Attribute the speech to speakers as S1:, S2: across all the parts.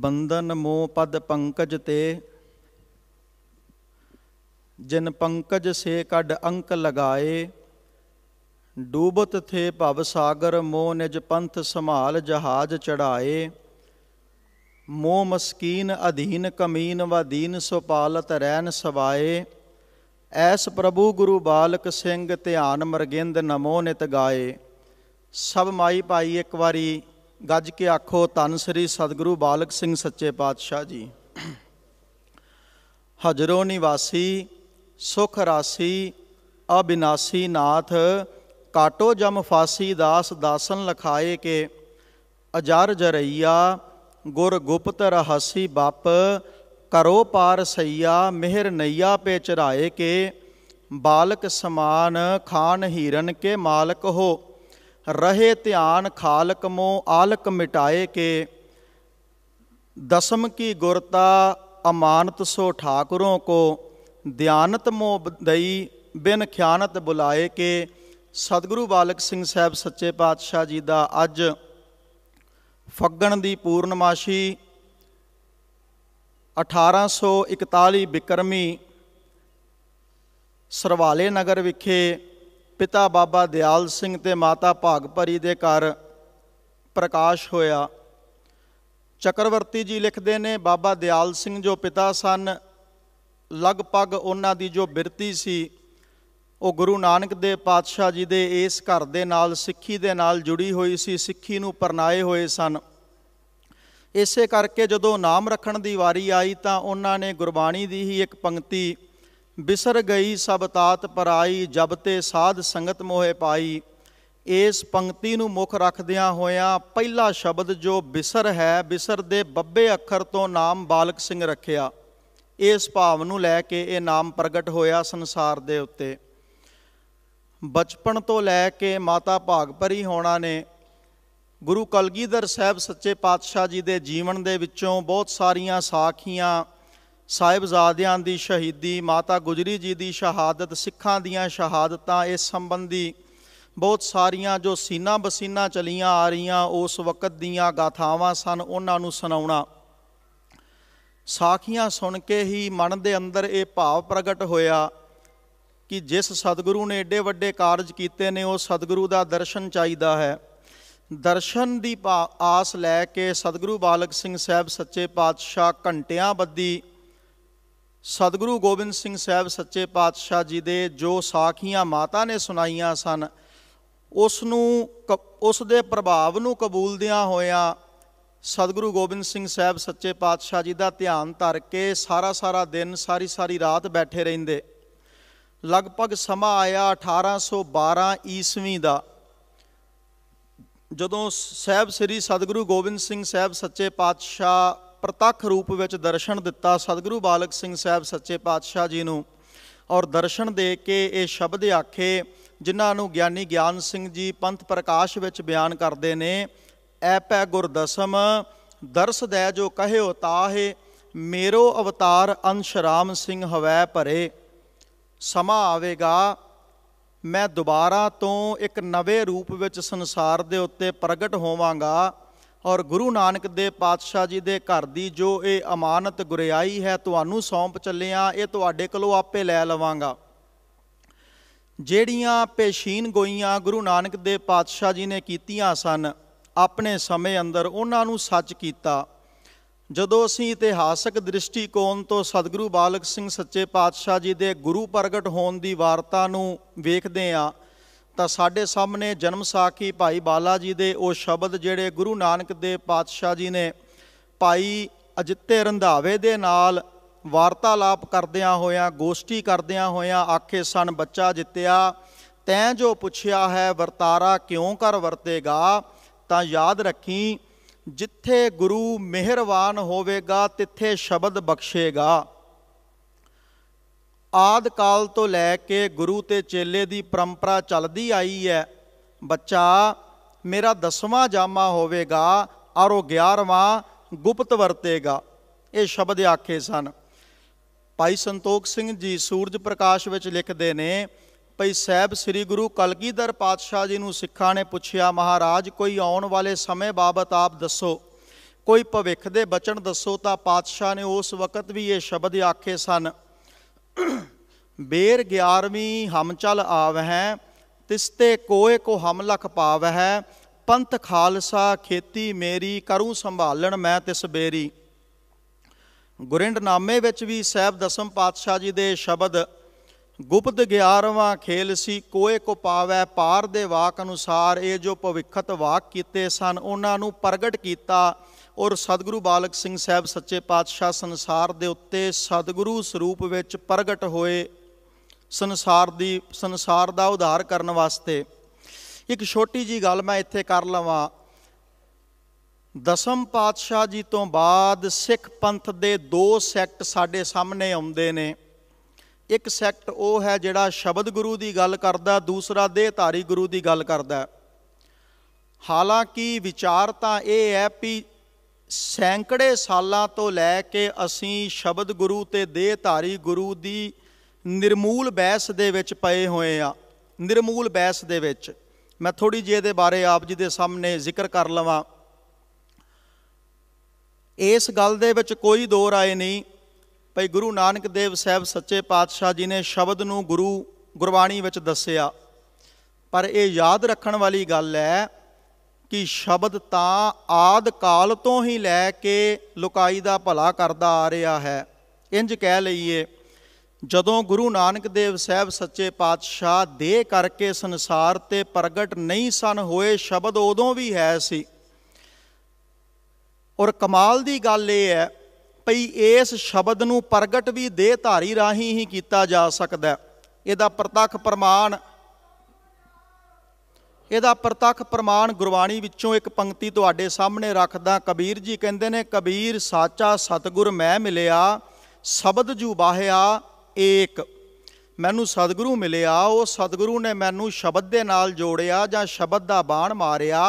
S1: ਬੰਦਨ ਮੋ ਪਦ ਪੰਕਜ ਤੇ ਜਿਨ ਪੰਕਜ ਸੇ ਕਢ ਅੰਕ ਲਗਾਏ ਡੂਬਤ ਥੇ ਭਵ ਸਾਗਰ ਮੋ ਨਿਜ ਪੰਥ ਸੰਭਾਲ ਜਹਾਜ ਚੜਾਏ ਮੋ ਮਸਕੀਨ ਅਧੀਨ ਕਮੀਨ ਵਾਦੀਨ ਸੁਪਾਲਤ ਰਹਿਨ ਸਵਾਏ ਐਸ ਪ੍ਰਭੂ ਗੁਰੂ ਬਾਲਕ ਸਿੰਘ ਧਿਆਨ ਮਰਗਿੰਦ ਨਮੋ ਨਿਤ ਗਾਏ ਸਭ ਮਾਈ ਭਾਈ ਇੱਕ ਵਾਰੀ ਗੱਜ ਕੇ ਆਖੋ ਤਨ ਸ੍ਰੀ ਸਤਿਗੁਰੂ ਬਾਲਕ ਸਿੰਘ ਸੱਚੇ ਪਾਤਸ਼ਾਹ ਜੀ ਹਜਰੋ ਨਿਵਾਸੀ ਸੁਖ ਰਾਸੀ ਅਬਿਨਾਸੀ ਨਾਥ ਕਾਟੋ ਜਮ ਫਾਸੀ ਦਾਸ ਦਾਸਨ ਲਖਾਏ ਕੇ ਅਜਰ ਜਰਈਆ ਗੁਰ ਗੁਪਤ ਰਹਸੀ ਬਪ ਕਰੋ ਪਾਰ ਸਈਆ ਮਿਹਰ ਨਈਆ ਪੇ ਚਰਾਏ ਕੇ ਬਾਲਕ ਸਮਾਨ ਖਾਨ ਹੀਰਨ ਕੇ ਮਾਲਕ ਹੋ ਰਹੇ ਧਿਆਨ ਖਾਲਕ ਮੋ ਆਲਕ ਮਿਟਾਏ ਕੇ ਦਸਮ ਕੀ ਗੁਰਤਾ ਅਮਾਨਤ ਸੋ ਠਾਕਰੋਂ ਕੋ ਧਿਆਨਤ ਮੋ ਦਈ ਬਿਨ ਖਿਆਨਤ ਬੁਲਾਏ ਕੇ ਸਤਿਗੁਰੂ ਬਾਲਕ ਸਿੰਘ ਸਾਹਿਬ ਸੱਚੇ ਪਾਤਸ਼ਾਹ ਜੀ ਦਾ ਅੱਜ ਫੱਗਣ ਦੀ ਪੂਰਨਮਾਸ਼ੀ 1841 ਬਿਕਰਮੀ ਸਰਵਾਲੇ ਨਗਰ ਵਿਖੇ ਪਿਤਾ ਬਾਬਾ ਦਿਆਲ ਸਿੰਘ ਤੇ ਮਾਤਾ ਭਾਗਪਰੀ ਦੇ ਘਰ ਪ੍ਰਕਾਸ਼ ਹੋਇਆ ਚੱਕਰਵਰਤੀ ਜੀ ਲਿਖਦੇ ਨੇ ਬਾਬਾ ਦਿਆਲ ਸਿੰਘ ਜੋ ਪਿਤਾ ਸਨ ਲਗਭਗ ਉਹਨਾਂ ਦੀ ਜੋ ਬਿਰਤੀ ਸੀ ਉਹ ਗੁਰੂ ਨਾਨਕ ਦੇ ਪਾਤਸ਼ਾਹ ਜੀ ਦੇ ਇਸ ਘਰ ਦੇ ਨਾਲ ਸਿੱਖੀ ਦੇ ਨਾਲ ਜੁੜੀ ਹੋਈ ਸੀ ਸਿੱਖੀ ਨੂੰ ਪਰਨਾਏ ਹੋਏ ਸਨ ਇਸੇ ਕਰਕੇ ਜਦੋਂ ਨਾਮ ਰੱਖਣ ਦੀ ਵਾਰੀ ਆਈ ਤਾਂ ਉਹਨਾਂ ਨੇ ਗੁਰਬਾਣੀ ਦੀ ਹੀ ਇੱਕ ਪੰਕਤੀ ਬਿਸਰ ਗਈ ਸਭ ਤਾਤ ਪਰਾਈ ਜਬ ਤੇ ਸਾਧ ਸੰਗਤ ਮੋਹੇ ਪਾਈ ਇਸ ਪੰਕਤੀ ਨੂੰ ਮੁਖ ਰੱਖਦਿਆਂ ਹੋਇਆਂ ਪਹਿਲਾ ਸ਼ਬਦ ਜੋ ਬਿਸਰ ਹੈ ਬਿਸਰ ਦੇ ਬੱਬੇ ਅੱਖਰ ਤੋਂ ਨਾਮ ਬਾਲਕ ਸਿੰਘ ਰੱਖਿਆ ਇਸ ਭਾਵ ਨੂੰ ਲੈ ਕੇ ਇਹ ਨਾਮ ਪ੍ਰਗਟ ਹੋਇਆ ਸੰਸਾਰ ਦੇ ਉੱਤੇ ਬਚਪਨ ਤੋਂ ਲੈ ਕੇ ਮਾਤਾ ਭਾਗਪਰੀ ਹੋਣਾ ਨੇ ਗੁਰੂ ਕਲਗੀਧਰ ਸਾਹਿਬ ਸੱਚੇ ਪਾਤਸ਼ਾਹ ਜੀ ਦੇ ਜੀਵਨ ਦੇ ਵਿੱਚੋਂ ਬਹੁਤ ਸਾਰੀਆਂ ਸਾਖੀਆਂ ਸਾਹਿਬਜ਼ਾਦਿਆਂ ਦੀ ਸ਼ਹੀਦੀ ਮਾਤਾ ਗੁਜਰੀ ਜੀ ਦੀ ਸ਼ਹਾਦਤ ਸਿੱਖਾਂ ਦੀਆਂ ਸ਼ਹਾਦਤਾਂ ਇਸ ਸੰਬੰਧੀ ਬਹੁਤ ਸਾਰੀਆਂ ਜੋ ਸੀਨਾ ਬਸੀਨਾ ਚਲੀਆਂ ਆ ਰਹੀਆਂ ਉਸ ਵਕਤ ਦੀਆਂ ਗਾਥਾਵਾਂ ਸਨ ਉਹਨਾਂ ਨੂੰ ਸੁਣਾਉਣਾ ਸਾਖੀਆਂ ਸੁਣ ਕੇ ਹੀ ਮਨ ਦੇ ਅੰਦਰ ਇਹ ਭਾਵ ਪ੍ਰਗਟ ਹੋਇਆ ਕਿ ਜਿਸ ਸਤਿਗੁਰੂ ਨੇ ਏਡੇ ਵੱਡੇ ਕਾਰਜ ਕੀਤੇ ਨੇ ਉਹ ਸਤਿਗੁਰੂ ਦਾ ਦਰਸ਼ਨ ਚਾਹੀਦਾ ਹੈ ਦਰਸ਼ਨ ਦੀ ਆਸ ਲੈ ਕੇ ਸਤਿਗੁਰੂ ਬਾਲਕ ਸਿੰਘ ਸਾਹਿਬ ਸੱਚੇ ਪਾਤਸ਼ਾਹ ਘੰਟਿਆਂ ਬੱਦੀ ਸਤਿਗੁਰੂ ਗੋਬਿੰਦ ਸਿੰਘ ਸਾਹਿਬ ਸੱਚੇ ਪਾਤਸ਼ਾਹ ਜੀ ਦੇ ਜੋ ਸਾਖੀਆਂ ਮਾਤਾ ਨੇ ਸੁਣਾਈਆਂ ਸਨ ਉਸ ਨੂੰ ਉਸ ਦੇ ਪ੍ਰਭਾਵ ਨੂੰ ਕਬੂਲਦਿਆਂ ਹੋਇਆਂ ਸਤਿਗੁਰੂ ਗੋਬਿੰਦ ਸਿੰਘ ਸਾਹਿਬ ਸੱਚੇ ਪਾਤਸ਼ਾਹ ਜੀ ਦਾ ਧਿਆਨ ਧਰ ਕੇ ਸਾਰਾ ਸਾਰਾ ਦਿਨ ਸਾਰੀ ਸਾਰੀ ਰਾਤ ਬੈਠੇ ਰਹਿੰਦੇ ਲਗਭਗ ਸਮਾਂ ਆਇਆ 1812 ਈਸਵੀ ਦਾ ਜਦੋਂ ਸਹਿਬ ਸ੍ਰੀ ਸਤਿਗੁਰੂ ਗੋਬਿੰਦ ਸਿੰਘ ਸਾਹਿਬ ਸੱਚੇ ਪਾਤਸ਼ਾਹ ਪ੍ਰਤੱਖ ਰੂਪ ਵਿੱਚ ਦਰਸ਼ਨ ਦਿੱਤਾ ਸਤਿਗੁਰੂ ਬਾਲਕ ਸਿੰਘ ਸਾਹਿਬ ਸੱਚੇ ਪਾਤਸ਼ਾਹ ਜੀ ਨੂੰ ਔਰ ਦਰਸ਼ਨ ਦੇ ਕੇ ਇਹ ਸ਼ਬਦ ਆਖੇ ਜਿਨ੍ਹਾਂ ਨੂੰ ਗਿਆਨੀ ਗਿਆਨ ਸਿੰਘ ਜੀ ਪੰਥ ਪ੍ਰਕਾਸ਼ ਵਿੱਚ ਬਿਆਨ ਕਰਦੇ ਨੇ ਐਪੈ ਗੁਰਦਸਮ ਦਰਸ ਦੇ ਜੋ ਕਹਿਓ ਤਾਹੇ ਮੇਰੋ ਅਵਤਾਰ ਅੰਸ਼ ਰਾਮ ਸਿੰਘ ਹਵੈ ਭਰੇ ਸਮਾ ਆਵੇਗਾ ਮੈਂ ਦੁਬਾਰਾ ਤੋਂ ਇੱਕ ਨਵੇਂ ਰੂਪ ਵਿੱਚ ਸੰਸਾਰ ਦੇ ਉੱਤੇ ਪ੍ਰਗਟ ਹੋਵਾਂਗਾ ਔਰ ਗੁਰੂ ਨਾਨਕ ਦੇ ਪਾਤਸ਼ਾਹ ਜੀ ਦੇ ਘਰ ਦੀ ਜੋ ਇਹ ਅਮਾਨਤ ਗੁਰਿਆਈ ਹੈ ਤੁਹਾਨੂੰ ਸੌਂਪ ਚੱਲਿਆ ਇਹ ਤੁਹਾਡੇ ਕੋਲੋਂ ਆਪੇ ਲੈ ਲਵਾਂਗਾ ਜਿਹੜੀਆਂ ਪੇਸ਼ੀਨ ਗੋਈਆਂ ਗੁਰੂ ਨਾਨਕ ਦੇ ਪਾਤਸ਼ਾਹ ਜੀ ਨੇ ਕੀਤੀਆਂ ਸਨ ਆਪਣੇ ਸਮੇਂ ਅੰਦਰ ਉਹਨਾਂ ਨੂੰ ਸੱਚ ਕੀਤਾ ਜਦੋਂ ਅਸੀਂ ਇਤਿਹਾਸਕ ਦ੍ਰਿਸ਼ਟੀਕੋਣ ਤੋਂ ਸਤਿਗੁਰੂ ਬਾਲਕ ਸਿੰਘ ਸੱਚੇ ਪਾਤਸ਼ਾਹ ਜੀ ਦੇ ਗੁਰੂ ਪ੍ਰਗਟ ਹੋਣ ਦੀ ਵਾਰਤਾ ਨੂੰ ਵੇਖਦੇ ਆਂ ਤਾਂ ਸਾਡੇ ਸਾਹਮਣੇ ਜਨਮ ਸਾਖੀ ਭਾਈ ਬਾਲਾ ਜੀ ਦੇ ਉਹ ਸ਼ਬਦ ਜਿਹੜੇ ਗੁਰੂ ਨਾਨਕ ਦੇ ਪਾਤਸ਼ਾਹ ਜੀ ਨੇ ਭਾਈ ਅਜਿੱਤੇ ਰੰਧਾਵੇ ਦੇ ਨਾਲ ਵਾਰਤਾਲਾਪ ਕਰਦਿਆਂ ਹੋਇਆਂ ਗੋਸ਼ਟੀ ਕਰਦਿਆਂ ਹੋਇਆਂ ਆਖੇ ਸਨ ਬੱਚਾ ਜਿੱਤਿਆ ਤੈਂ ਜੋ ਪੁੱਛਿਆ ਹੈ ਵਰਤਾਰਾ ਕਿਉਂ ਕਰ ਵਰਤੇਗਾ ਤਾਂ ਯਾਦ ਰੱਖੀ ਜਿੱਥੇ ਗੁਰੂ ਮਿਹਰਬਾਨ ਹੋਵੇਗਾ ਤਿੱਥੇ ਸ਼ਬਦ ਬਖਸ਼ੇਗਾ ਆਦ ਕਾਲ ਤੋਂ ਲੈ ਕੇ ਗੁਰੂ ਤੇ ਚੇਲੇ ਦੀ ਪਰੰਪਰਾ ਚੱਲਦੀ ਆਈ ਹੈ ਬੱਚਾ ਮੇਰਾ ਦਸਵਾਂ ਜਾਮਾ ਹੋਵੇਗਾ ਔਰ ਉਹ 11ਵਾਂ ਗੁਪਤ ਵਰਤੇਗਾ ਇਹ ਸ਼ਬਦ ਆਖੇ ਸਨ ਭਾਈ ਸੰਤੋਖ ਸਿੰਘ ਜੀ ਸੂਰਜ ਪ੍ਰਕਾਸ਼ ਵਿੱਚ ਲਿਖਦੇ ਨੇ ਭਈ ਸਹਿਬ ਸ੍ਰੀ ਗੁਰੂ ਕਲਗੀਧਰ ਪਾਤਸ਼ਾਹ ਜੀ ਨੂੰ ਸਿੱਖਾਂ ਨੇ ਪੁੱਛਿਆ ਮਹਾਰਾਜ ਕੋਈ ਆਉਣ ਵਾਲੇ ਸਮੇਂ ਬਾਬਤ ਆਪ ਦੱਸੋ ਕੋਈ ਭਵਿੱਖ ਦੇ ਬਚਨ ਦੱਸੋ ਤਾਂ ਪਾਤਸ਼ਾਹ ਨੇ ਉਸ ਵਕਤ ਵੀ ਇਹ ਸ਼ਬਦ ਆਖੇ ਸਨ ਬੇਰ 11ਵੀਂ ਹਮਚਲ ਆਵਹਿ ਤਿਸਤੇ ਕੋਏ ਕੋ ਹਮਲਖ ਪਾਵਹਿ ਪੰਥ ਖਾਲਸਾ ਖੇਤੀ ਮੇਰੀ ਕਰੂੰ ਸੰਭਾਲਣ ਮੈਂ ਤਿਸ ਬੇਰੀ ਗੁਰਿੰਡ ਨਾਮੇ ਵਿੱਚ ਵੀ ਸਹਿਬ ਦਸਮ ਪਾਤਸ਼ਾਹ ਜੀ ਦੇ ਸ਼ਬਦ ਗੁਪਤ 11ਵਾਂ ਖੇਲ ਸੀ ਕੋਏ ਕੋ ਪਾਵੈ ਪਾਰ ਦੇ ਵਾਕ ਅਨੁਸਾਰ ਇਹ ਜੋ ਭਵਿੱਖਤ ਵਾਕ ਕੀਤੇ ਸਨ ਉਹਨਾਂ ਨੂੰ ਪ੍ਰਗਟ ਕੀਤਾ ਔਰ ਸਤਿਗੁਰੂ ਬਾਲਕ ਸਿੰਘ ਸਾਹਿਬ ਸੱਚੇ ਪਾਤਸ਼ਾਹ ਸੰਸਾਰ ਦੇ ਉੱਤੇ ਸਤਿਗੁਰੂ ਸਰੂਪ ਵਿੱਚ ਪ੍ਰਗਟ ਹੋਏ ਸੰਸਾਰ ਦੀ ਸੰਸਾਰ ਦਾ ਉਧਾਰ ਕਰਨ ਵਾਸਤੇ ਇੱਕ ਛੋਟੀ ਜੀ ਗੱਲ ਮੈਂ ਇੱਥੇ ਕਰ ਲਵਾਂ ਦਸਮ ਪਾਤਸ਼ਾਹ ਜੀ ਤੋਂ ਬਾਅਦ ਸਿੱਖ ਪੰਥ ਦੇ ਦੋ ਸੈਕਟ ਸਾਡੇ ਸਾਹਮਣੇ ਆਉਂਦੇ ਨੇ ਇੱਕ ਸੈਕਟ ਉਹ ਹੈ ਜਿਹੜਾ ਸ਼ਬਦ ਗੁਰੂ ਦੀ ਗੱਲ ਕਰਦਾ ਦੂਸਰਾ ਦੇਹਧਾਰੀ ਗੁਰੂ ਦੀ ਗੱਲ ਕਰਦਾ ਹਾਲਾਂਕਿ ਵਿਚਾਰ ਤਾਂ ਇਹ ਹੈ ਕਿ ਸੈਂਕੜੇ ਸਾਲਾਂ ਤੋਂ ਲੈ ਕੇ ਅਸੀਂ ਸ਼ਬਦ ਗੁਰੂ ਤੇ ਦੇਹ ਧਾਰੀ ਗੁਰੂ ਦੀ ਨਿਰਮੂਲ ਬੈਸ ਦੇ ਵਿੱਚ ਪਏ ਹੋਏ ਆ ਨਿਰਮੂਲ ਬੈਸ ਦੇ ਵਿੱਚ ਮੈਂ ਥੋੜੀ ਜਿਹੀ ਇਹਦੇ ਬਾਰੇ ਆਪ ਜੀ ਦੇ ਸਾਹਮਣੇ ਜ਼ਿਕਰ ਕਰ ਲਵਾਂ ਇਸ ਗੱਲ ਦੇ ਵਿੱਚ ਕੋਈ ਦੋ ਰਾਏ ਨਹੀਂ ਭਈ ਗੁਰੂ ਨਾਨਕ ਦੇਵ ਸਾਹਿਬ ਸੱਚੇ ਪਾਤਸ਼ਾਹ ਜੀ ਨੇ ਸ਼ਬਦ ਨੂੰ ਗੁਰੂ ਗੁਰਬਾਣੀ ਵਿੱਚ ਦੱਸਿਆ ਪਰ ਇਹ ਯਾਦ ਰੱਖਣ ਵਾਲੀ ਗੱਲ ਹੈ ਕਿ ਸ਼ਬਦ ਤਾਂ ਆਦ ਕਾਲ ਤੋਂ ਹੀ ਲੈ ਕੇ ਲੋਕਾਈ ਦਾ ਭਲਾ ਕਰਦਾ ਆ ਰਿਹਾ ਹੈ ਇੰਜ ਕਹਿ ਲਈਏ ਜਦੋਂ ਗੁਰੂ ਨਾਨਕ ਦੇਵ ਸਾਹਿਬ ਸੱਚੇ ਪਾਤਸ਼ਾਹ ਦੇਹ ਕਰਕੇ ਸੰਸਾਰ ਤੇ ਪ੍ਰਗਟ ਨਹੀਂ ਸਨ ਹੋਏ ਸ਼ਬਦ ਉਦੋਂ ਵੀ ਹੈ ਸੀ ਔਰ ਕਮਾਲ ਦੀ ਗੱਲ ਇਹ ਹੈ ਭਈ ਇਸ ਸ਼ਬਦ ਨੂੰ ਪ੍ਰਗਟ ਵੀ ਦੇਹ ਧਾਰੀ ਰਾਹੀਂ ਹੀ ਕੀਤਾ ਜਾ ਸਕਦਾ ਇਹਦਾ ਪ੍ਰਤੱਖ ਪ੍ਰਮਾਣ ਇਹਦਾ ਪ੍ਰਤੱਖ ਪ੍ਰਮਾਣ ਗੁਰਬਾਣੀ ਵਿੱਚੋਂ ਇੱਕ ਪੰਕਤੀ ਤੁਹਾਡੇ ਸਾਹਮਣੇ ਰੱਖਦਾ ਕਬੀਰ ਜੀ ਕਹਿੰਦੇ ਨੇ ਕਬੀਰ ਸਾਚਾ ਸਤਗੁਰ ਮੈਂ ਮਿਲਿਆ ਸ਼ਬਦ ਜੂ ਬਾਹਿਆ ਏਕ ਮੈਨੂੰ ਸਤਿਗੁਰੂ ਮਿਲਿਆ ਉਹ ਸਤਿਗੁਰੂ ਨੇ ਮੈਨੂੰ ਸ਼ਬਦ ਦੇ ਨਾਲ ਜੋੜਿਆ ਜਾਂ ਸ਼ਬਦ ਦਾ ਬਾਣ ਮਾਰਿਆ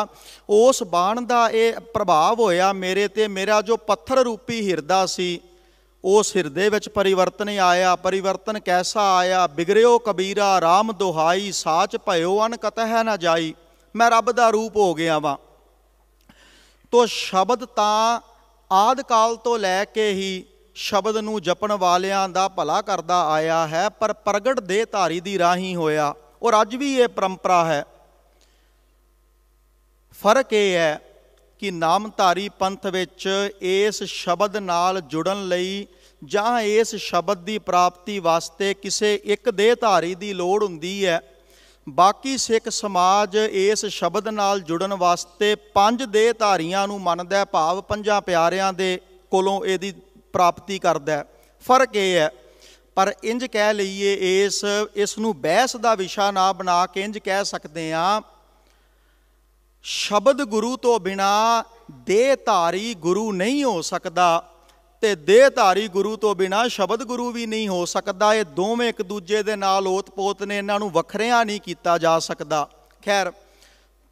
S1: ਉਸ ਬਾਣ ਦਾ ਇਹ ਪ੍ਰਭਾਵ ਹੋਇਆ ਮੇਰੇ ਤੇ ਮੇਰਾ ਜੋ ਪੱਥਰ ਰੂਪੀ ਹਿਰਦਾ ਸੀ ਉਸ ਹਿਰਦੇ ਵਿੱਚ ਪਰਿਵਰਤਨ ਆਇਆ ਪਰਿਵਰਤਨ ਕੈਸਾ ਆਇਆ ਬਿਗਰਿਓ ਕਬੀਰਾ RAM ਦੁਹਾਈ ਸਾਚ ਭਇਓ ਅਨ ਕਤਹਿ ਨਾ ਜਾਈ ਮੈਂ ਰੱਬ ਦਾ ਰੂਪ ਹੋ ਗਿਆ ਵਾਂ ਤੋ ਸ਼ਬਦ ਤਾਂ ਆਦ ਕਾਲ ਤੋਂ ਲੈ ਕੇ ਹੀ ਸ਼ਬਦ ਨੂੰ ਜਪਣ ਵਾਲਿਆਂ ਦਾ ਭਲਾ ਕਰਦਾ ਆਇਆ ਹੈ ਪਰ ਪ੍ਰਗਟ ਦੇ ਧਾਰੀ ਦੀ ਰਾਹੀ ਹੋਇਆ ਔਰ ਅੱਜ ਵੀ ਇਹ ਪਰੰਪਰਾ ਹੈ ਫਰਕ ਇਹ ਹੈ ਕਿ ਨਾਮਧਾਰੀ ਪੰਥ ਵਿੱਚ ਇਸ ਸ਼ਬਦ ਨਾਲ ਜੁੜਨ ਲਈ ਜਾਂ ਇਸ ਸ਼ਬਦ ਦੀ ਪ੍ਰਾਪਤੀ ਵਾਸਤੇ ਕਿਸੇ ਇੱਕ ਦੇਹਧਾਰੀ ਦੀ ਲੋੜ ਹੁੰਦੀ ਹੈ ਬਾਕੀ ਸਿੱਖ ਸਮਾਜ ਇਸ ਸ਼ਬਦ ਨਾਲ ਜੁੜਨ ਵਾਸਤੇ ਪੰਜ ਦੇਹਧਾਰੀਆਂ ਨੂੰ ਮੰਨਦਾ ਹੈ ਭਾਵ ਪੰਜਾਂ ਪਿਆਰਿਆਂ ਦੇ ਕੋਲੋਂ ਇਹਦੀ ਪ੍ਰਾਪਤੀ ਕਰਦਾ ਹੈ ਫਰਕ ਇਹ ਹੈ ਪਰ ਇੰਜ ਕਹਿ ਲਈਏ ਇਸ ਇਸ ਨੂੰ ਬਹਿਸ ਦਾ ਵਿਸ਼ਾ ਨਾ ਬਣਾ ਕੇ ਇੰਜ ਕਹਿ ਸਕਦੇ ਆਂ ਸ਼ਬਦ ਗੁਰੂ ਤੋਂ ਬਿਨਾ ਦੇਹ ਧਾਰੀ ਗੁਰੂ ਨਹੀਂ ਹੋ ਸਕਦਾ ਤੇ ਦੇਹ ਧਾਰੀ ਗੁਰੂ ਤੋਂ ਬਿਨਾ ਸ਼ਬਦ ਗੁਰੂ ਵੀ ਨਹੀਂ ਹੋ ਸਕਦਾ ਇਹ ਦੋਵੇਂ ਇੱਕ ਦੂਜੇ ਦੇ ਨਾਲ ਓਤਪੋਤ ਨੇ ਇਹਨਾਂ ਨੂੰ ਵੱਖਰਿਆਂ ਨਹੀਂ ਕੀਤਾ ਜਾ ਸਕਦਾ ਖੈਰ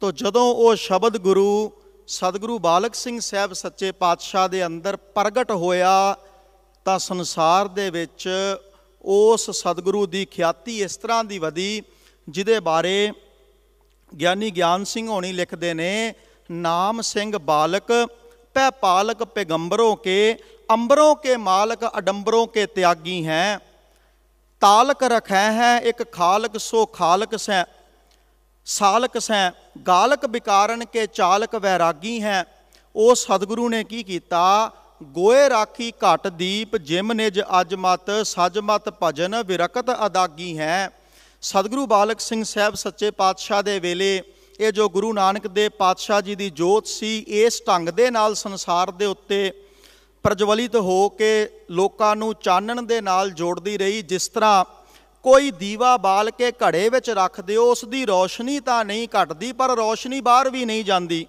S1: ਤੋਂ ਜਦੋਂ ਉਹ ਸ਼ਬਦ ਗੁਰੂ ਸਤਿਗੁਰੂ ਬਾਲਕ ਸਿੰਘ ਸਾਹਿਬ ਸੱਚੇ ਪਾਤਸ਼ਾਹ ਦੇ ਅੰਦਰ ਪ੍ਰਗਟ ਹੋਇਆ ਤਾਂ ਸੰਸਾਰ ਦੇ ਵਿੱਚ ਉਸ ਸਤਿਗੁਰੂ ਦੀ ਖਿਆਤੀ ਇਸ ਤਰ੍ਹਾਂ ਦੀ ਵਧੀ ਜਿਹਦੇ ਬਾਰੇ ਗਿਆਨੀ ਗਿਆਨ ਸਿੰਘ ਹੋਣੀ ਲਿਖਦੇ ਨੇ ਨਾਮ ਸਿੰਘ ਬਾਲਕ ਪੈ ਪਾਲਕ ਪੈਗੰਬਰੋਂ ਕੇ ਅੰਬਰੋਂ ਕੇ ਮਾਲਕ ਅਡੰਬਰੋਂ ਕੇ ਤਿਆਗੀ ਹੈ ਤਾਲਕ ਰਖੈ ਹੈ ਇੱਕ ਖਾਲਕ ਸੋ ਖਾਲਕ ਸੈ ਸਾਲਕ ਸੈ ਗਾਲਕ ਵਿਕਾਰਨ ਕੇ ਚਾਲਕ ਵੈਰਾਗੀ ਹੈ ਉਹ ਸਤਿਗੁਰੂ ਨੇ ਕੀ ਕੀਤਾ ਗੋਏ ਰਾਖੀ ਘਟ ਦੀਪ ਜਿਮ ਨਿਜ ਅਜਮਤ ਸਜਮਤ ਭਜਨ ਵਿਰਕਤ ਅਦਾਗੀ ਹੈ ਸਤਿਗੁਰੂ ਬਾਲਕ ਸਿੰਘ ਸਾਹਿਬ ਸੱਚੇ ਪਾਤਸ਼ਾਹ ਦੇ ਵੇਲੇ ਇਹ ਜੋ ਗੁਰੂ ਨਾਨਕ ਦੇ ਪਾਤਸ਼ਾਹ ਜੀ ਦੀ ਜੋਤ ਸੀ ਇਸ ਢੰਗ ਦੇ ਨਾਲ ਸੰਸਾਰ ਦੇ ਉੱਤੇ ਪ੍ਰਜਵਲਿਤ ਹੋ ਕੇ ਲੋਕਾਂ ਨੂੰ ਚਾਨਣ ਦੇ ਨਾਲ ਜੋੜਦੀ ਰਹੀ ਜਿਸ ਤਰ੍ਹਾਂ ਕੋਈ ਦੀਵਾ ਬਾਲ ਕੇ ਘੜੇ ਵਿੱਚ ਰੱਖ ਦਿਓ ਉਸ ਦੀ ਰੋਸ਼ਨੀ ਤਾਂ ਨਹੀਂ ਘਟਦੀ ਪਰ ਰੋਸ਼ਨੀ ਬਾਹਰ ਵੀ ਨਹੀਂ ਜਾਂਦੀ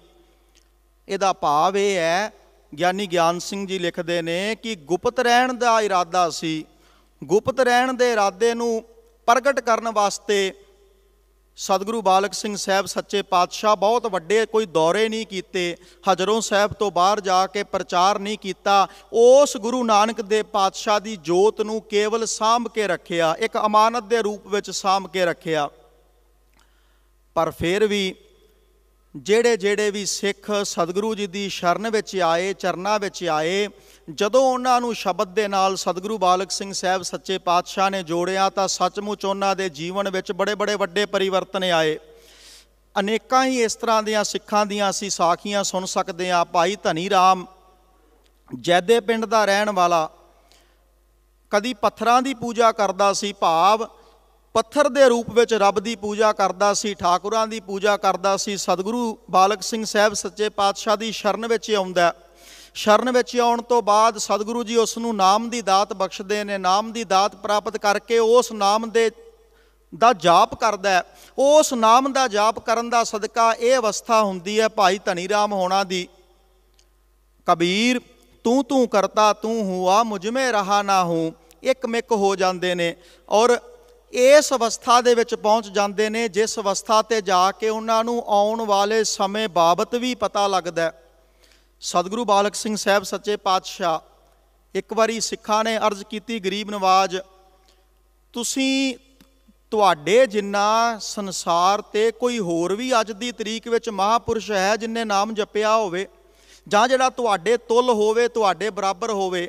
S1: ਇਹਦਾ ਭਾਵ ਇਹ ਹੈ ਗਿਆਨੀ ਗਿਆਨ ਸਿੰਘ ਜੀ ਲਿਖਦੇ ਨੇ ਕਿ ਗੁਪਤ ਰਹਿਣ ਦਾ ਇਰਾਦਾ ਸੀ ਗੁਪਤ ਰਹਿਣ ਦੇ ਇਰਾਦੇ ਨੂੰ ਪ੍ਰਗਟ ਕਰਨ ਵਾਸਤੇ ਸਤਿਗੁਰੂ ਬਾਲਕ ਸਿੰਘ ਸਾਹਿਬ ਸੱਚੇ ਪਾਤਸ਼ਾਹ ਬਹੁਤ ਵੱਡੇ ਕੋਈ ਦੌਰੇ ਨਹੀਂ ਕੀਤੇ ਹਜ਼ਰੋਂ ਸਾਹਿਬ ਤੋਂ ਬਾਹਰ ਜਾ ਕੇ ਪ੍ਰਚਾਰ ਨਹੀਂ ਕੀਤਾ ਉਸ ਗੁਰੂ ਨਾਨਕ ਦੇ ਪਾਤਸ਼ਾਹ ਦੀ ਜੋਤ ਨੂੰ ਕੇਵਲ ਸਾਂਭ ਕੇ ਰੱਖਿਆ ਇੱਕ ਅਮਾਨਤ ਦੇ ਰੂਪ ਵਿੱਚ ਸਾਂਭ ਕੇ ਰੱਖਿਆ ਪਰ ਫਿਰ ਵੀ ਜਿਹੜੇ ਜਿਹੜੇ ਵੀ ਸਿੱਖ ਸਤਿਗੁਰੂ ਜੀ ਦੀ ਸ਼ਰਨ ਵਿੱਚ ਆਏ ਚਰਨਾ ਵਿੱਚ ਆਏ ਜਦੋਂ ਉਹਨਾਂ ਨੂੰ ਸ਼ਬਦ ਦੇ ਨਾਲ ਸਤਿਗੁਰੂ ਬਾਲਕ ਸਿੰਘ ਸਾਹਿਬ ਸੱਚੇ ਪਾਤਸ਼ਾਹ ਨੇ ਜੋੜਿਆ ਤਾਂ ਸੱਚਮੁੱਚ ਉਹਨਾਂ ਦੇ ਜੀਵਨ ਵਿੱਚ ਬੜੇ-ਬੜੇ ਵੱਡੇ ਪਰਿਵਰਤਨ ਆਏ ਅਨੇਕਾਂ ਹੀ ਇਸ ਤਰ੍ਹਾਂ ਦੀਆਂ ਸਿੱਖਾਂ ਦੀਆਂ ਅਸੀਂ ਸਾਖੀਆਂ ਸੁਣ ਸਕਦੇ ਹਾਂ ਭਾਈ ਧਨੀ ਰਾਮ ਜੈਦੇ ਪਿੰਡ ਦਾ ਰਹਿਣ ਵਾਲਾ ਕਦੀ ਪੱਥਰਾਂ ਦੀ ਪੂਜਾ ਕਰਦਾ ਸੀ ਭਾਵ ਪੱਥਰ ਦੇ ਰੂਪ ਵਿੱਚ ਰੱਬ ਦੀ ਪੂਜਾ ਕਰਦਾ ਸੀ ਠਾਕੁਰਾਂ ਦੀ ਪੂਜਾ ਕਰਦਾ ਸੀ ਸਤਿਗੁਰੂ ਬਾਲਕ ਸਿੰਘ ਸਾਹਿਬ ਸੱਚੇ ਪਾਤਸ਼ਾਹ ਦੀ ਸ਼ਰਨ ਵਿੱਚ ਆਉਂਦਾ ਸ਼ਰਨ ਵਿੱਚ ਆਉਣ ਤੋਂ ਬਾਅਦ ਸਤਿਗੁਰੂ ਜੀ ਉਸ ਨੂੰ ਨਾਮ ਦੀ ਦਾਤ ਬਖਸ਼ਦੇ ਨੇ ਨਾਮ ਦੀ ਦਾਤ ਪ੍ਰਾਪਤ ਕਰਕੇ ਉਸ ਨਾਮ ਦੇ ਦਾ ਜਾਪ ਕਰਦਾ ਉਸ ਨਾਮ ਦਾ ਜਾਪ ਕਰਨ ਦਾ ਸਦਕਾ ਇਹ ਅਵਸਥਾ ਹੁੰਦੀ ਹੈ ਭਾਈ ਧਨੀ ਰਾਮ ਹੋਣਾ ਦੀ ਕਬੀਰ ਤੂੰ ਤੂੰ ਕਰਤਾ ਤੂੰ ਹੂਆ ਮੁਝ ਮੇ ਰਹਾ ਨਾ ਹੂੰ ਇੱਕ ਮਿਕ ਹੋ ਜਾਂਦੇ ਨੇ ਔਰ ਇਸ ਅਵਸਥਾ ਦੇ ਵਿੱਚ ਪਹੁੰਚ ਜਾਂਦੇ ਨੇ ਜਿਸ ਅਵਸਥਾ ਤੇ ਜਾ ਕੇ ਉਹਨਾਂ ਨੂੰ ਆਉਣ ਵਾਲੇ ਸਮੇਂ ਬਾਬਤ ਵੀ ਪਤਾ ਲੱਗਦਾ ਸਤਿਗੁਰੂ ਬਾਲਕ ਸਿੰਘ ਸਾਹਿਬ ਸੱਚੇ ਪਾਤਸ਼ਾਹ ਇੱਕ ਵਾਰੀ ਸਿੱਖਾਂ ਨੇ ਅਰਜ਼ ਕੀਤੀ ਗਰੀਬ ਨਵਾਜ਼ ਤੁਸੀਂ ਤੁਹਾਡੇ ਜਿੰਨਾ ਸੰਸਾਰ ਤੇ ਕੋਈ ਹੋਰ ਵੀ ਅੱਜ ਦੀ ਤਰੀਕ ਵਿੱਚ ਮਹਾਪੁਰਸ਼ ਹੈ ਜਿਨਨੇ ਨਾਮ ਜਪਿਆ ਹੋਵੇ ਜਾਂ ਜਿਹੜਾ ਤੁਹਾਡੇ ਤੁਲ ਹੋਵੇ ਤੁਹਾਡੇ ਬਰਾਬਰ ਹੋਵੇ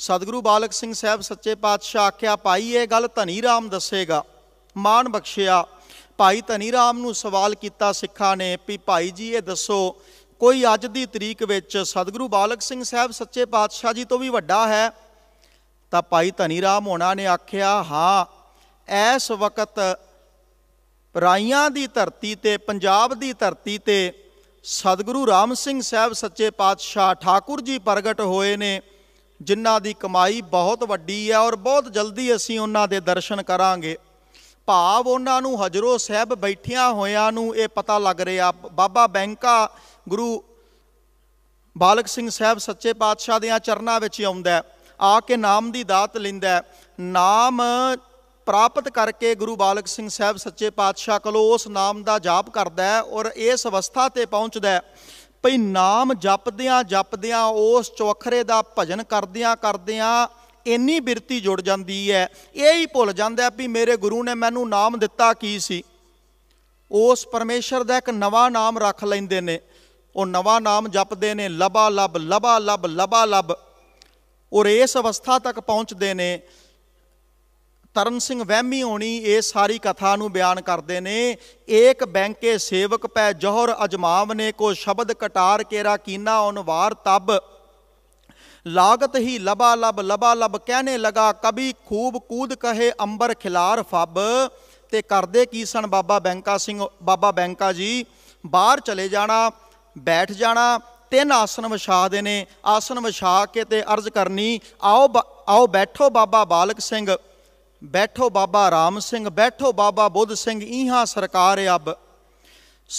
S1: ਸਤਿਗੁਰੂ ਬਾਲਕ ਸਿੰਘ ਸਾਹਿਬ ਸੱਚੇ ਪਾਤਸ਼ਾਹ ਆਖਿਆ ਭਾਈ ਇਹ ਗੱਲ ਧਨੀ ਰਾਮ ਦੱਸੇਗਾ ਮਾਨ ਬਖਸ਼ਿਆ ਭਾਈ ਧਨੀ ਰਾਮ ਨੂੰ ਸਵਾਲ ਕੀਤਾ ਸਿੱਖਾਂ ਨੇ ਵੀ ਭਾਈ ਜੀ ਇਹ ਦੱਸੋ ਕੋਈ ਅੱਜ ਦੀ ਤਰੀਕ ਵਿੱਚ ਸਤਿਗੁਰੂ ਬਾਲਕ ਸਿੰਘ ਸਾਹਿਬ ਸੱਚੇ ਪਾਤਸ਼ਾਹ ਜੀ ਤੋਂ ਵੀ ਵੱਡਾ ਹੈ ਤਾਂ ਭਾਈ ਧਨੀ ਰਾਮ ਹੋਣਾ ਨੇ ਆਖਿਆ ਹਾਂ ਐਸ ਵਕਤ ਰਾਈਆਂ ਦੀ ਧਰਤੀ ਤੇ ਪੰਜਾਬ ਦੀ ਧਰਤੀ ਤੇ ਸਤਿਗੁਰੂ ਰਾਮ ਸਿੰਘ ਸਾਹਿਬ ਸੱਚੇ ਪਾਤਸ਼ਾਹ ਠਾਕੁਰ ਜੀ ਪ੍ਰਗਟ ਹੋਏ ਨੇ ਜਿਨ੍ਹਾਂ ਦੀ ਕਮਾਈ ਬਹੁਤ ਵੱਡੀ ਹੈ ਔਰ ਬਹੁਤ ਜਲਦੀ ਅਸੀਂ ਉਹਨਾਂ ਦੇ ਦਰਸ਼ਨ ਕਰਾਂਗੇ ਭਾਵ ਉਹਨਾਂ ਨੂੰ ਹਜਰੋ ਸਾਹਿਬ ਬੈਠਿਆਂ ਹੋਇਆਂ ਨੂੰ ਇਹ ਪਤਾ ਲੱਗ ਰਿਹਾ ਬਾਬਾ ਬੈਂਕਾ ਗੁਰੂ ਬਾਲਕ ਸਿੰਘ ਸਾਹਿਬ ਸੱਚੇ ਪਾਤਸ਼ਾਹ ਦੇ ਚਰਨਾਂ ਵਿੱਚ ਆਉਂਦਾ ਆ ਕੇ ਨਾਮ ਦੀ ਦਾਤ ਲਿੰਦਾ ਨਾਮ ਪ੍ਰਾਪਤ ਕਰਕੇ ਗੁਰੂ ਬਾਲਕ ਸਿੰਘ ਸਾਹਿਬ ਸੱਚੇ ਪਾਤਸ਼ਾਹ ਕੋਲ ਉਸ ਨਾਮ ਦਾ ਜਾਪ ਕਰਦਾ ਔਰ ਇਸ ਅਵਸਥਾ ਤੇ ਪਹੁੰਚਦਾ ਭਈ ਨਾਮ ਜਪਦਿਆਂ ਜਪਦਿਆਂ ਉਸ ਚੌਖਰੇ ਦਾ ਭਜਨ ਕਰਦਿਆਂ ਕਰਦਿਆਂ ਇੰਨੀ ਬਿਰਤੀ ਜੁੜ ਜਾਂਦੀ ਹੈ ਇਹ ਹੀ ਭੁੱਲ ਜਾਂਦਾ ਵੀ ਮੇਰੇ ਗੁਰੂ ਨੇ ਮੈਨੂੰ ਨਾਮ ਦਿੱਤਾ ਕੀ ਸੀ ਉਸ ਪਰਮੇਸ਼ਰ ਦਾ ਇੱਕ ਨਵਾਂ ਨਾਮ ਰੱਖ ਲੈਂਦੇ ਨੇ ਉਹ ਨਵਾਂ ਨਾਮ ਜਪਦੇ ਨੇ ਲਬਾ ਲਬ ਲਬਾ ਲਬ ਲਬਾ ਲਬ ਔਰ ਇਸ ਅਵਸਥਾ ਤੱਕ ਪਹੁੰਚਦੇ ਨੇ ਤਰਨ ਸਿੰਘ ਵਹਿਮੀ ਹੋਣੀ ਇਹ ਸਾਰੀ ਕਥਾ ਨੂੰ ਬਿਆਨ ਕਰਦੇ ਨੇ ਏਕ ਬੈਂਕੇ ਸੇਵਕ ਪੈ ਜੋਹਰ ਅਜਮਾਵ ਨੇ ਕੋ ਸ਼ਬਦ ਕਟਾਰ ਕੇਰਾ ਕੀਨਾ ਉਨਵਾਰ ਤਬ ਲਾਗਤ ਹੀ ਲਬਾ ਲਬ ਲਬਾ ਲਬ ਕਹਨੇ ਲਗਾ ਕਬੀ ਖੂਬ ਕੂਦ ਕਹੇ ਅੰਬਰ ਖਿਲਾਰ ਫੱਬ ਤੇ ਕਰਦੇ ਕੀ ਸਣ ਬਾਬਾ ਬੈਂਕਾ ਸਿੰਘ ਬਾਬਾ ਬੈਂਕਾ ਜੀ ਬਾਹਰ ਚਲੇ ਜਾਣਾ ਬੈਠ ਜਾਣਾ ਤਿੰਨ ਆਸਨ ਵਿਛਾ ਦੇ ਨੇ ਆਸਨ ਵਿਛਾ ਕੇ ਤੇ ਅਰਜ਼ ਕਰਨੀ ਆਓ ਆਓ ਬੈਠੋ ਬਾਬਾ ਬਾਲਕ ਸਿੰਘ ਬੈਠੋ ਬਾਬਾ ਰਾਮ ਸਿੰਘ ਬੈਠੋ ਬਾਬਾ ਬੁੱਧ ਸਿੰਘ ਇਹਾਂ ਸਰਕਾਰ ਅੱਬ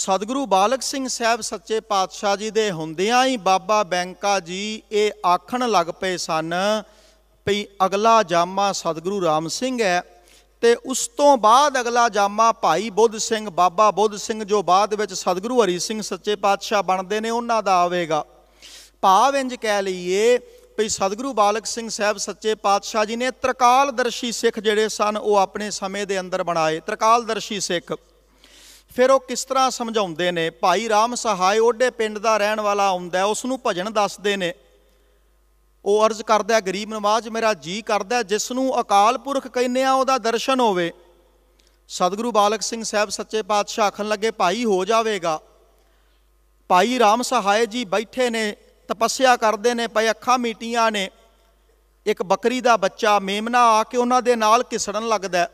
S1: ਸਤਿਗੁਰੂ ਬਾਲਕ ਸਿੰਘ ਸਾਹਿਬ ਸੱਚੇ ਪਾਤਸ਼ਾਹ ਜੀ ਦੇ ਹੁੰਦਿਆਂ ਹੀ ਬਾਬਾ ਬੈਂਕਾ ਜੀ ਇਹ ਆਖਣ ਲੱਗ ਪਏ ਸਨ ਭਈ ਅਗਲਾ ਜਾਮਾ ਸਤਿਗੁਰੂ ਰਾਮ ਸਿੰਘ ਹੈ ਤੇ ਉਸ ਤੋਂ ਬਾਅਦ ਅਗਲਾ ਜਾਮਾ ਭਾਈ ਬੁੱਧ ਸਿੰਘ ਬਾਬਾ ਬੁੱਧ ਸਿੰਘ ਜੋ ਬਾਅਦ ਵਿੱਚ ਸਤਿਗੁਰੂ ਹਰੀ ਸਿੰਘ ਸੱਚੇ ਪਾਤਸ਼ਾਹ ਬਣਦੇ ਨੇ ਉਹਨਾਂ ਦਾ ਆਵੇਗਾ ਭਾਵ ਇੰਜ ਕਹਿ ਲਈਏ ਭਈ ਸਤਿਗੁਰੂ ਬਾਲਕ ਸਿੰਘ ਸਾਹਿਬ ਸੱਚੇ ਪਾਤਸ਼ਾਹ ਜੀ ਨੇ ਤ੍ਰਕਾਲ ਦਰਸ਼ੀ ਸਿੱਖ ਜਿਹੜੇ ਸਨ ਉਹ ਆਪਣੇ ਸਮੇਂ ਦੇ ਅੰਦਰ ਬਣਾਏ ਤ੍ਰਕਾਲ ਦਰਸ਼ੀ ਸਿੱਖ ਫਿਰ ਉਹ ਕਿਸ ਤਰ੍ਹਾਂ ਸਮਝਾਉਂਦੇ ਨੇ ਭਾਈ ਰਾਮ ਸਹਾਇ ਓਡੇ ਪਿੰਡ ਦਾ ਰਹਿਣ ਵਾਲਾ ਆਉਂਦਾ ਉਸ ਨੂੰ ਭਜਨ ਦੱਸਦੇ ਨੇ ਉਹ ਅਰਜ਼ ਕਰਦਾ ਗਰੀਬ ਨਵਾਜ ਮੇਰਾ ਜੀ ਕਰਦਾ ਜਿਸ ਨੂੰ ਅਕਾਲ ਪੁਰਖ ਕਹਿੰਦੇ ਆ ਉਹਦਾ ਦਰਸ਼ਨ ਹੋਵੇ ਸਤਿਗੁਰੂ ਬਾਲਕ ਸਿੰਘ ਸਾਹਿਬ ਸੱਚੇ ਪਾਤਸ਼ਾਹ ਆਖਣ ਲੱਗੇ ਭਾਈ ਹੋ ਜਾਵੇਗਾ ਭਾਈ ਰਾਮ ਸਹਾਇ ਜੀ ਬੈਠੇ ਨੇ ਤਪੱਸਿਆ ਕਰਦੇ ਨੇ ਪਏ ਅੱਖਾਂ ਮੀਟੀਆਂ ਨੇ ਇੱਕ ਬੱਕਰੀ ਦਾ ਬੱਚਾ ਮੇਮਨਾ ਆ ਕੇ ਉਹਨਾਂ ਦੇ ਨਾਲ ਕਿਸੜਨ ਲੱਗਦਾ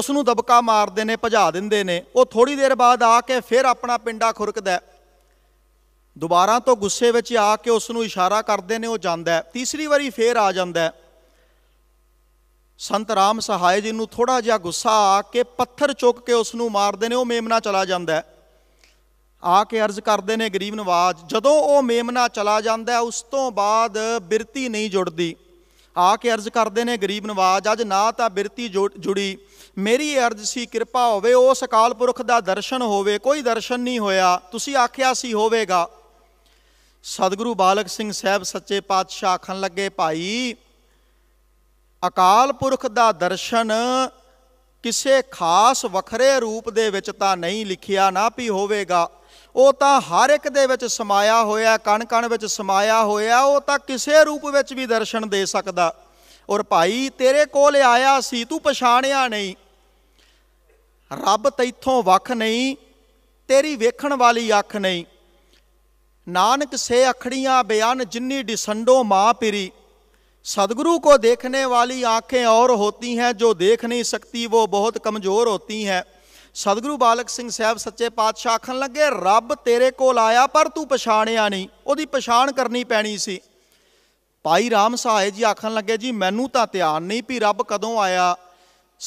S1: ਉਸ ਨੂੰ ਦਬਕਾ ਮਾਰਦੇ ਨੇ ਭਜਾ ਦਿੰਦੇ ਨੇ ਉਹ ਥੋੜੀ ਦੇਰ ਬਾਅਦ ਆ ਕੇ ਫਿਰ ਆਪਣਾ ਪਿੰਡਾ ਖੁਰਕਦਾ ਦੁਬਾਰਾ ਤੋਂ ਗੁੱਸੇ ਵਿੱਚ ਆ ਕੇ ਉਸ ਨੂੰ ਇਸ਼ਾਰਾ ਕਰਦੇ ਨੇ ਉਹ ਜਾਂਦਾ ਤੀਸਰੀ ਵਾਰੀ ਫੇਰ ਆ ਜਾਂਦਾ ਸੰਤ ਰਾਮ ਸਹਾਇ ਜੀ ਨੂੰ ਥੋੜਾ ਜਿਹਾ ਗੁੱਸਾ ਆ ਕੇ ਪੱਥਰ ਚੁੱਕ ਕੇ ਉਸ ਨੂੰ ਮਾਰਦੇ ਨੇ ਉਹ ਮੇਮਨਾ ਚਲਾ ਜਾਂਦਾ ਹੈ ਆ ਕੇ ਅਰਜ਼ ਕਰਦੇ ਨੇ ਗਰੀਬ ਨਵਾਜ਼ ਜਦੋਂ ਉਹ ਮੇਮਨਾ ਚਲਾ ਜਾਂਦਾ ਉਸ ਤੋਂ ਬਾਅਦ ਬਿਰਤੀ ਨਹੀਂ ਜੁੜਦੀ ਆ ਕੇ ਅਰਜ਼ ਕਰਦੇ ਨੇ ਗਰੀਬ ਨਵਾਜ਼ ਅੱਜ ਨਾ ਤਾਂ ਬਿਰਤੀ ਜੁੜੀ ਮੇਰੀ ਅਰਜ਼ ਸੀ ਕਿਰਪਾ ਹੋਵੇ ਉਸ ਅਕਾਲ ਪੁਰਖ ਦਾ ਦਰਸ਼ਨ ਹੋਵੇ ਕੋਈ ਦਰਸ਼ਨ ਨਹੀਂ ਹੋਇਆ ਤੁਸੀਂ ਆਖਿਆ ਸੀ ਹੋਵੇਗਾ ਸਤਿਗੁਰੂ ਬਾਲਕ ਸਿੰਘ ਸਾਹਿਬ ਸੱਚੇ ਪਾਤਸ਼ਾਹ ਆਖਣ ਲੱਗੇ ਭਾਈ ਅਕਾਲ ਪੁਰਖ ਦਾ ਦਰਸ਼ਨ ਕਿਸੇ ਖਾਸ ਵੱਖਰੇ ਰੂਪ ਦੇ ਵਿੱਚ ਤਾਂ ਨਹੀਂ ਲਿਖਿਆ ਨਾ ਵੀ ਹੋਵੇਗਾ ਉਹ ਤਾਂ ਹਰ ਇੱਕ ਦੇ ਵਿੱਚ ਸਮਾਇਆ ਹੋਇਆ ਕਣ ਕਣ ਵਿੱਚ ਸਮਾਇਆ ਹੋਇਆ ਉਹ ਤਾਂ ਕਿਸੇ ਰੂਪ ਵਿੱਚ ਵੀ ਦਰਸ਼ਨ ਦੇ ਸਕਦਾ ਔਰ ਭਾਈ ਤੇਰੇ ਕੋਲ ਆਇਆ ਸੀ ਤੂੰ ਪਛਾਣਿਆ ਨਹੀਂ ਰੱਬ ਤੈਥੋਂ ਵੱਖ ਨਹੀਂ ਤੇਰੀ ਵੇਖਣ ਵਾਲੀ ਅੱਖ ਨਹੀਂ ਨਾਨਕ ਸੇ ਅਖੜੀਆਂ ਬਿਆਨ ਜਿੰਨੀ ਡਿਸੰਡੋ ਮਾਂ ਪਿਰੀ ਸਤਿਗੁਰੂ ਕੋ ਦੇਖਣੇ ਵਾਲੀ ਆਖੇ ਔਰ ਹੋਤੀ ਹੈ ਜੋ ਦੇਖ ਨਹੀਂ ਸਕਤੀ ਉਹ ਬਹੁਤ ਕਮਜ਼ੋਰ ਹੋਤੀ ਹੈ ਸਤਿਗੁਰੂ ਬਾਲਕ ਸਿੰਘ ਸਾਹਿਬ ਸੱਚੇ ਪਾਤਸ਼ਾਹ ਆਖਣ ਲੱਗੇ ਰੱਬ ਤੇਰੇ ਕੋਲ ਆਇਆ ਪਰ ਤੂੰ ਪਛਾਣਿਆ ਨਹੀਂ ਉਹਦੀ ਪਛਾਣ ਕਰਨੀ ਪੈਣੀ ਸੀ ਭਾਈ ਰਾਮ ਸਹਾਏ ਜੀ ਆਖਣ ਲੱਗੇ ਜੀ ਮੈਨੂੰ ਤਾਂ ਧਿਆਨ ਨਹੀਂ ਵੀ ਰੱਬ ਕਦੋਂ ਆਇਆ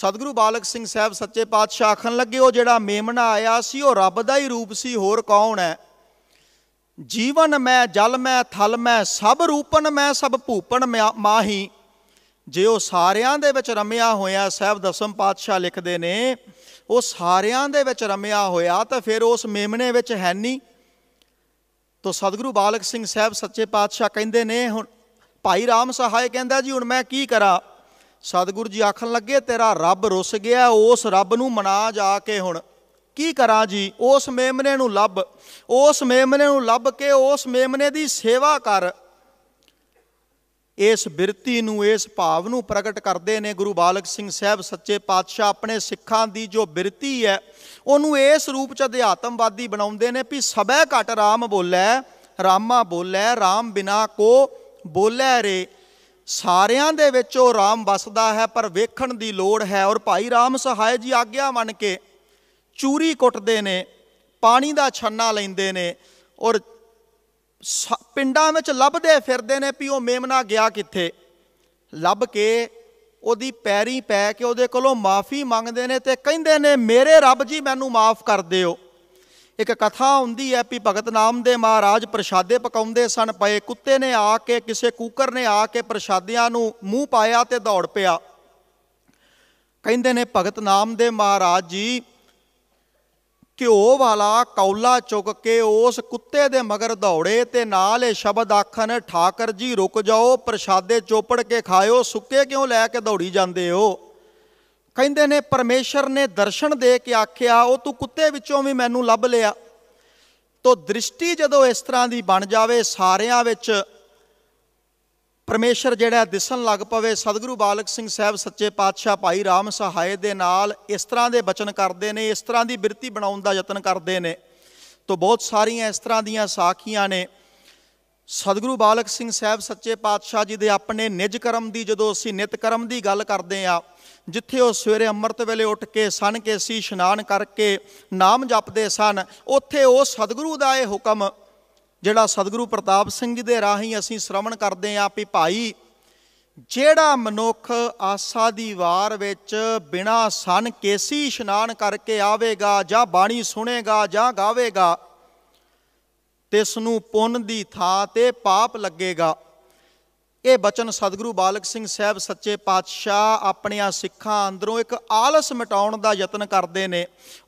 S1: ਸਤਿਗੁਰੂ ਬਾਲਕ ਸਿੰਘ ਸਾਹਿਬ ਸੱਚੇ ਪਾਤਸ਼ਾਹ ਆਖਣ ਲੱਗੇ ਉਹ ਜਿਹੜਾ ਮੇਮਣਾ ਆਇਆ ਸੀ ਉਹ ਰੱਬ ਦਾ ਹੀ ਰੂਪ ਸੀ ਹੋਰ ਕੌਣ ਹੈ ਜੀਵਨ ਮੈਂ ਜਲ ਮੈਂ ਥਲ ਮੈਂ ਸਭ ਰੂਪਨ ਮੈਂ ਸਭ ਭੂਪਨ ਮਾਹੀ ਜੇ ਉਹ ਸਾਰਿਆਂ ਦੇ ਵਿੱਚ ਰਮਿਆ ਹੋਇਆ ਸਹਿਬ ਦਸਮ ਪਾਤਸ਼ਾਹ ਲਿਖਦੇ ਨੇ ਉਹ ਸਾਰਿਆਂ ਦੇ ਵਿੱਚ ਰਮਿਆ ਹੋਇਆ ਤਾਂ ਫਿਰ ਉਸ ਮੇਮਣੇ ਵਿੱਚ ਹੈ ਨਹੀਂ ਤੋ ਸਤਿਗੁਰੂ ਬਾਲਕ ਸਿੰਘ ਸਾਹਿਬ ਸੱਚੇ ਪਾਤਸ਼ਾਹ ਕਹਿੰਦੇ ਨੇ ਹੁਣ ਭਾਈ ਰਾਮ ਸਹਾਇ ਕਹਿੰਦਾ ਜੀ ਹੁਣ ਮੈਂ ਕੀ ਕਰਾਂ ਸਤਿਗੁਰੂ ਜੀ ਆਖਣ ਲੱਗੇ ਤੇਰਾ ਰੱਬ ਰੁੱਸ ਗਿਆ ਉਸ ਰੱਬ ਨੂੰ ਮਨਾ ਜਾ ਕੇ ਹੁਣ ਕੀ ਕਰਾਂ ਜੀ ਉਸ ਮੇਮਨੇ ਨੂੰ ਲੱਭ ਉਸ ਮੇਮਨੇ ਨੂੰ ਲੱਭ ਕੇ ਉਸ ਮੇਮਨੇ ਦੀ ਸੇਵਾ ਕਰ ਇਸ ਬਿਰਤੀ ਨੂੰ ਇਸ ਭਾਵ ਨੂੰ ਪ੍ਰਗਟ ਕਰਦੇ ਨੇ ਗੁਰੂ ਬਾਲਕ ਸਿੰਘ ਸਾਹਿਬ ਸੱਚੇ ਪਾਤਸ਼ਾਹ ਆਪਣੇ ਸਿੱਖਾਂ ਦੀ ਜੋ ਬਿਰਤੀ ਹੈ ਉਹਨੂੰ ਇਸ ਰੂਪ ਚ ਅਧਿਆਤਮਵਾਦੀ ਬਣਾਉਂਦੇ ਨੇ ਵੀ ਸਬੈ ਘਟ ਰਾਮ ਬੋਲੇ ਰਾਮਾ ਬੋਲੇ ਰਾਮ ਬਿਨਾ ਕੋ ਬੋਲੇ ਰੇ ਸਾਰਿਆਂ ਦੇ ਵਿੱਚ ਉਹ ਰਾਮ ਵਸਦਾ ਹੈ ਪਰ ਵੇਖਣ ਦੀ ਲੋੜ ਹੈ ਔਰ ਭਾਈ ਰਾਮ ਸਹਾਇ ਜੀ ਆਗਿਆ ਮੰਨ ਕੇ ਚੂਰੀ ਕੁੱਟਦੇ ਨੇ ਪਾਣੀ ਦਾ ਛੰਨਾ ਲੈਂਦੇ ਨੇ ਔਰ ਪਿੰਡਾਂ ਵਿੱਚ ਲੱਭਦੇ ਫਿਰਦੇ ਨੇ ਵੀ ਉਹ ਮੇਮਨਾ ਗਿਆ ਕਿੱਥੇ ਲੱਭ ਕੇ ਉਹਦੀ ਪੈਰੀ ਪੈ ਕੇ ਉਹਦੇ ਕੋਲੋਂ ਮਾਫੀ ਮੰਗਦੇ ਨੇ ਤੇ ਕਹਿੰਦੇ ਨੇ ਮੇਰੇ ਰੱਬ ਜੀ ਮੈਨੂੰ ਮਾਫ ਕਰ ਦਿਓ ਇੱਕ ਕਥਾ ਹੁੰਦੀ ਹੈ ਵੀ ਭਗਤ ਨਾਮ ਦੇ ਮਹਾਰਾਜ ਪ੍ਰਸ਼ਾਦੇ ਪਕਾਉਂਦੇ ਸਨ ਪਏ ਕੁੱਤੇ ਨੇ ਆ ਕੇ ਕਿਸੇ ਕੂਕਰ ਨੇ ਆ ਕੇ ਪ੍ਰਸ਼ਾਦਿਆਂ ਨੂੰ ਮੂੰਹ ਪਾਇਆ ਤੇ ਦੌੜ ਪਿਆ ਕਹਿੰਦੇ ਨੇ ਭਗਤ ਨਾਮ ਦੇ ਮਹਾਰਾਜ ਜੀ ਘਿਓ ਵਾਲਾ ਕੌਲਾ ਚੁੱਕ ਕੇ ਉਸ ਕੁੱਤੇ ਦੇ ਮਗਰ ਦੌੜੇ ਤੇ ਨਾਲ ਇਹ ਸ਼ਬਦ ਆਖਣ ਠਾਕਰ ਜੀ ਰੁਕ ਜਾਓ ਪ੍ਰਸ਼ਾਦੇ ਚੋਪੜ ਕੇ ਖਾਇਓ ਸੁੱਕੇ ਕਿਉਂ ਲੈ ਕੇ ਦੌੜੀ ਜਾਂਦੇ ਹੋ ਕਹਿੰਦੇ ਨੇ ਪਰਮੇਸ਼ਰ ਨੇ ਦਰਸ਼ਨ ਦੇ ਕੇ ਆਖਿਆ ਉਹ ਤੂੰ ਕੁੱਤੇ ਵਿੱਚੋਂ ਵੀ ਮੈਨੂੰ ਲੱਭ ਲਿਆ ਤੋ ਦ੍ਰਿਸ਼ਟੀ ਜਦੋਂ ਇਸ ਤਰ੍ਹਾਂ ਦੀ ਬਣ ਜਾਵੇ ਸਾਰਿਆਂ ਵਿੱਚ ਪਰਮੇਸ਼ਰ ਜਿਹੜਾ ਦਿਸਣ ਲੱਗ ਪਵੇ ਸਤਿਗੁਰੂ ਬਾਲਕ ਸਿੰਘ ਸਾਹਿਬ ਸੱਚੇ ਪਾਤਸ਼ਾਹ ਭਾਈ ਰਾਮ ਸਹਾਏ ਦੇ ਨਾਲ ਇਸ ਤਰ੍ਹਾਂ ਦੇ ਬਚਨ ਕਰਦੇ ਨੇ ਇਸ ਤਰ੍ਹਾਂ ਦੀ ਬਿਰਤੀ ਬਣਾਉਣ ਦਾ ਯਤਨ ਕਰਦੇ ਨੇ ਤੋਂ ਬਹੁਤ ਸਾਰੀਆਂ ਇਸ ਤਰ੍ਹਾਂ ਦੀਆਂ ਸਾਖੀਆਂ ਨੇ ਸਤਿਗੁਰੂ ਬਾਲਕ ਸਿੰਘ ਸਾਹਿਬ ਸੱਚੇ ਪਾਤਸ਼ਾਹ ਜੀ ਦੇ ਆਪਣੇ ਨਿਜ ਕਰਮ ਦੀ ਜਦੋਂ ਅਸੀਂ ਨਿਤ ਕਰਮ ਦੀ ਗੱਲ ਕਰਦੇ ਆ ਜਿੱਥੇ ਉਹ ਸਵੇਰੇ ਅੰਮ੍ਰਿਤ ਵੇਲੇ ਉੱਠ ਕੇ ਸਨ ਕੇ ਸੀ ਇਸ਼ਨਾਨ ਕਰਕੇ ਨਾਮ ਜਪਦੇ ਸਨ ਉੱਥੇ ਉਹ ਸਤਿਗੁਰੂ ਦਾ ਇਹ ਹੁਕਮ ਜਿਹੜਾ ਸਤਿਗੁਰੂ ਪ੍ਰਤਾਪ ਸਿੰਘ ਜੀ ਦੇ ਰਾਹੀਂ ਅਸੀਂ ਸ਼ਰਵਣ ਕਰਦੇ ਆਂ ਵੀ ਭਾਈ ਜਿਹੜਾ ਮਨੁੱਖ ਆਸਾ ਦੀ ਵਾਰ ਵਿੱਚ ਬਿਨਾ ਸਨ ਕੇਸੀ ਇਸ਼ਨਾਨ ਕਰਕੇ ਆਵੇਗਾ ਜਾਂ ਬਾਣੀ ਸੁਣੇਗਾ ਜਾਂ ਗਾਵੇਗਾ ਤਿਸ ਨੂੰ ਪੁੰਨ ਦੀ ਥਾਂ ਤੇ ਪਾਪ ਲੱਗੇਗਾ ਇਹ ਬਚਨ ਸਤਿਗੁਰੂ ਬਾਲਕ ਸਿੰਘ ਸਾਹਿਬ ਸੱਚੇ ਪਾਤਸ਼ਾਹ ਆ ਸਿੱਖਾਂ ਅੰਦਰੋਂ ਇੱਕ ਆਲਸ ਮਿਟਾਉਣ ਦਾ ਯਤਨ ਕਰਦੇ ਨੇ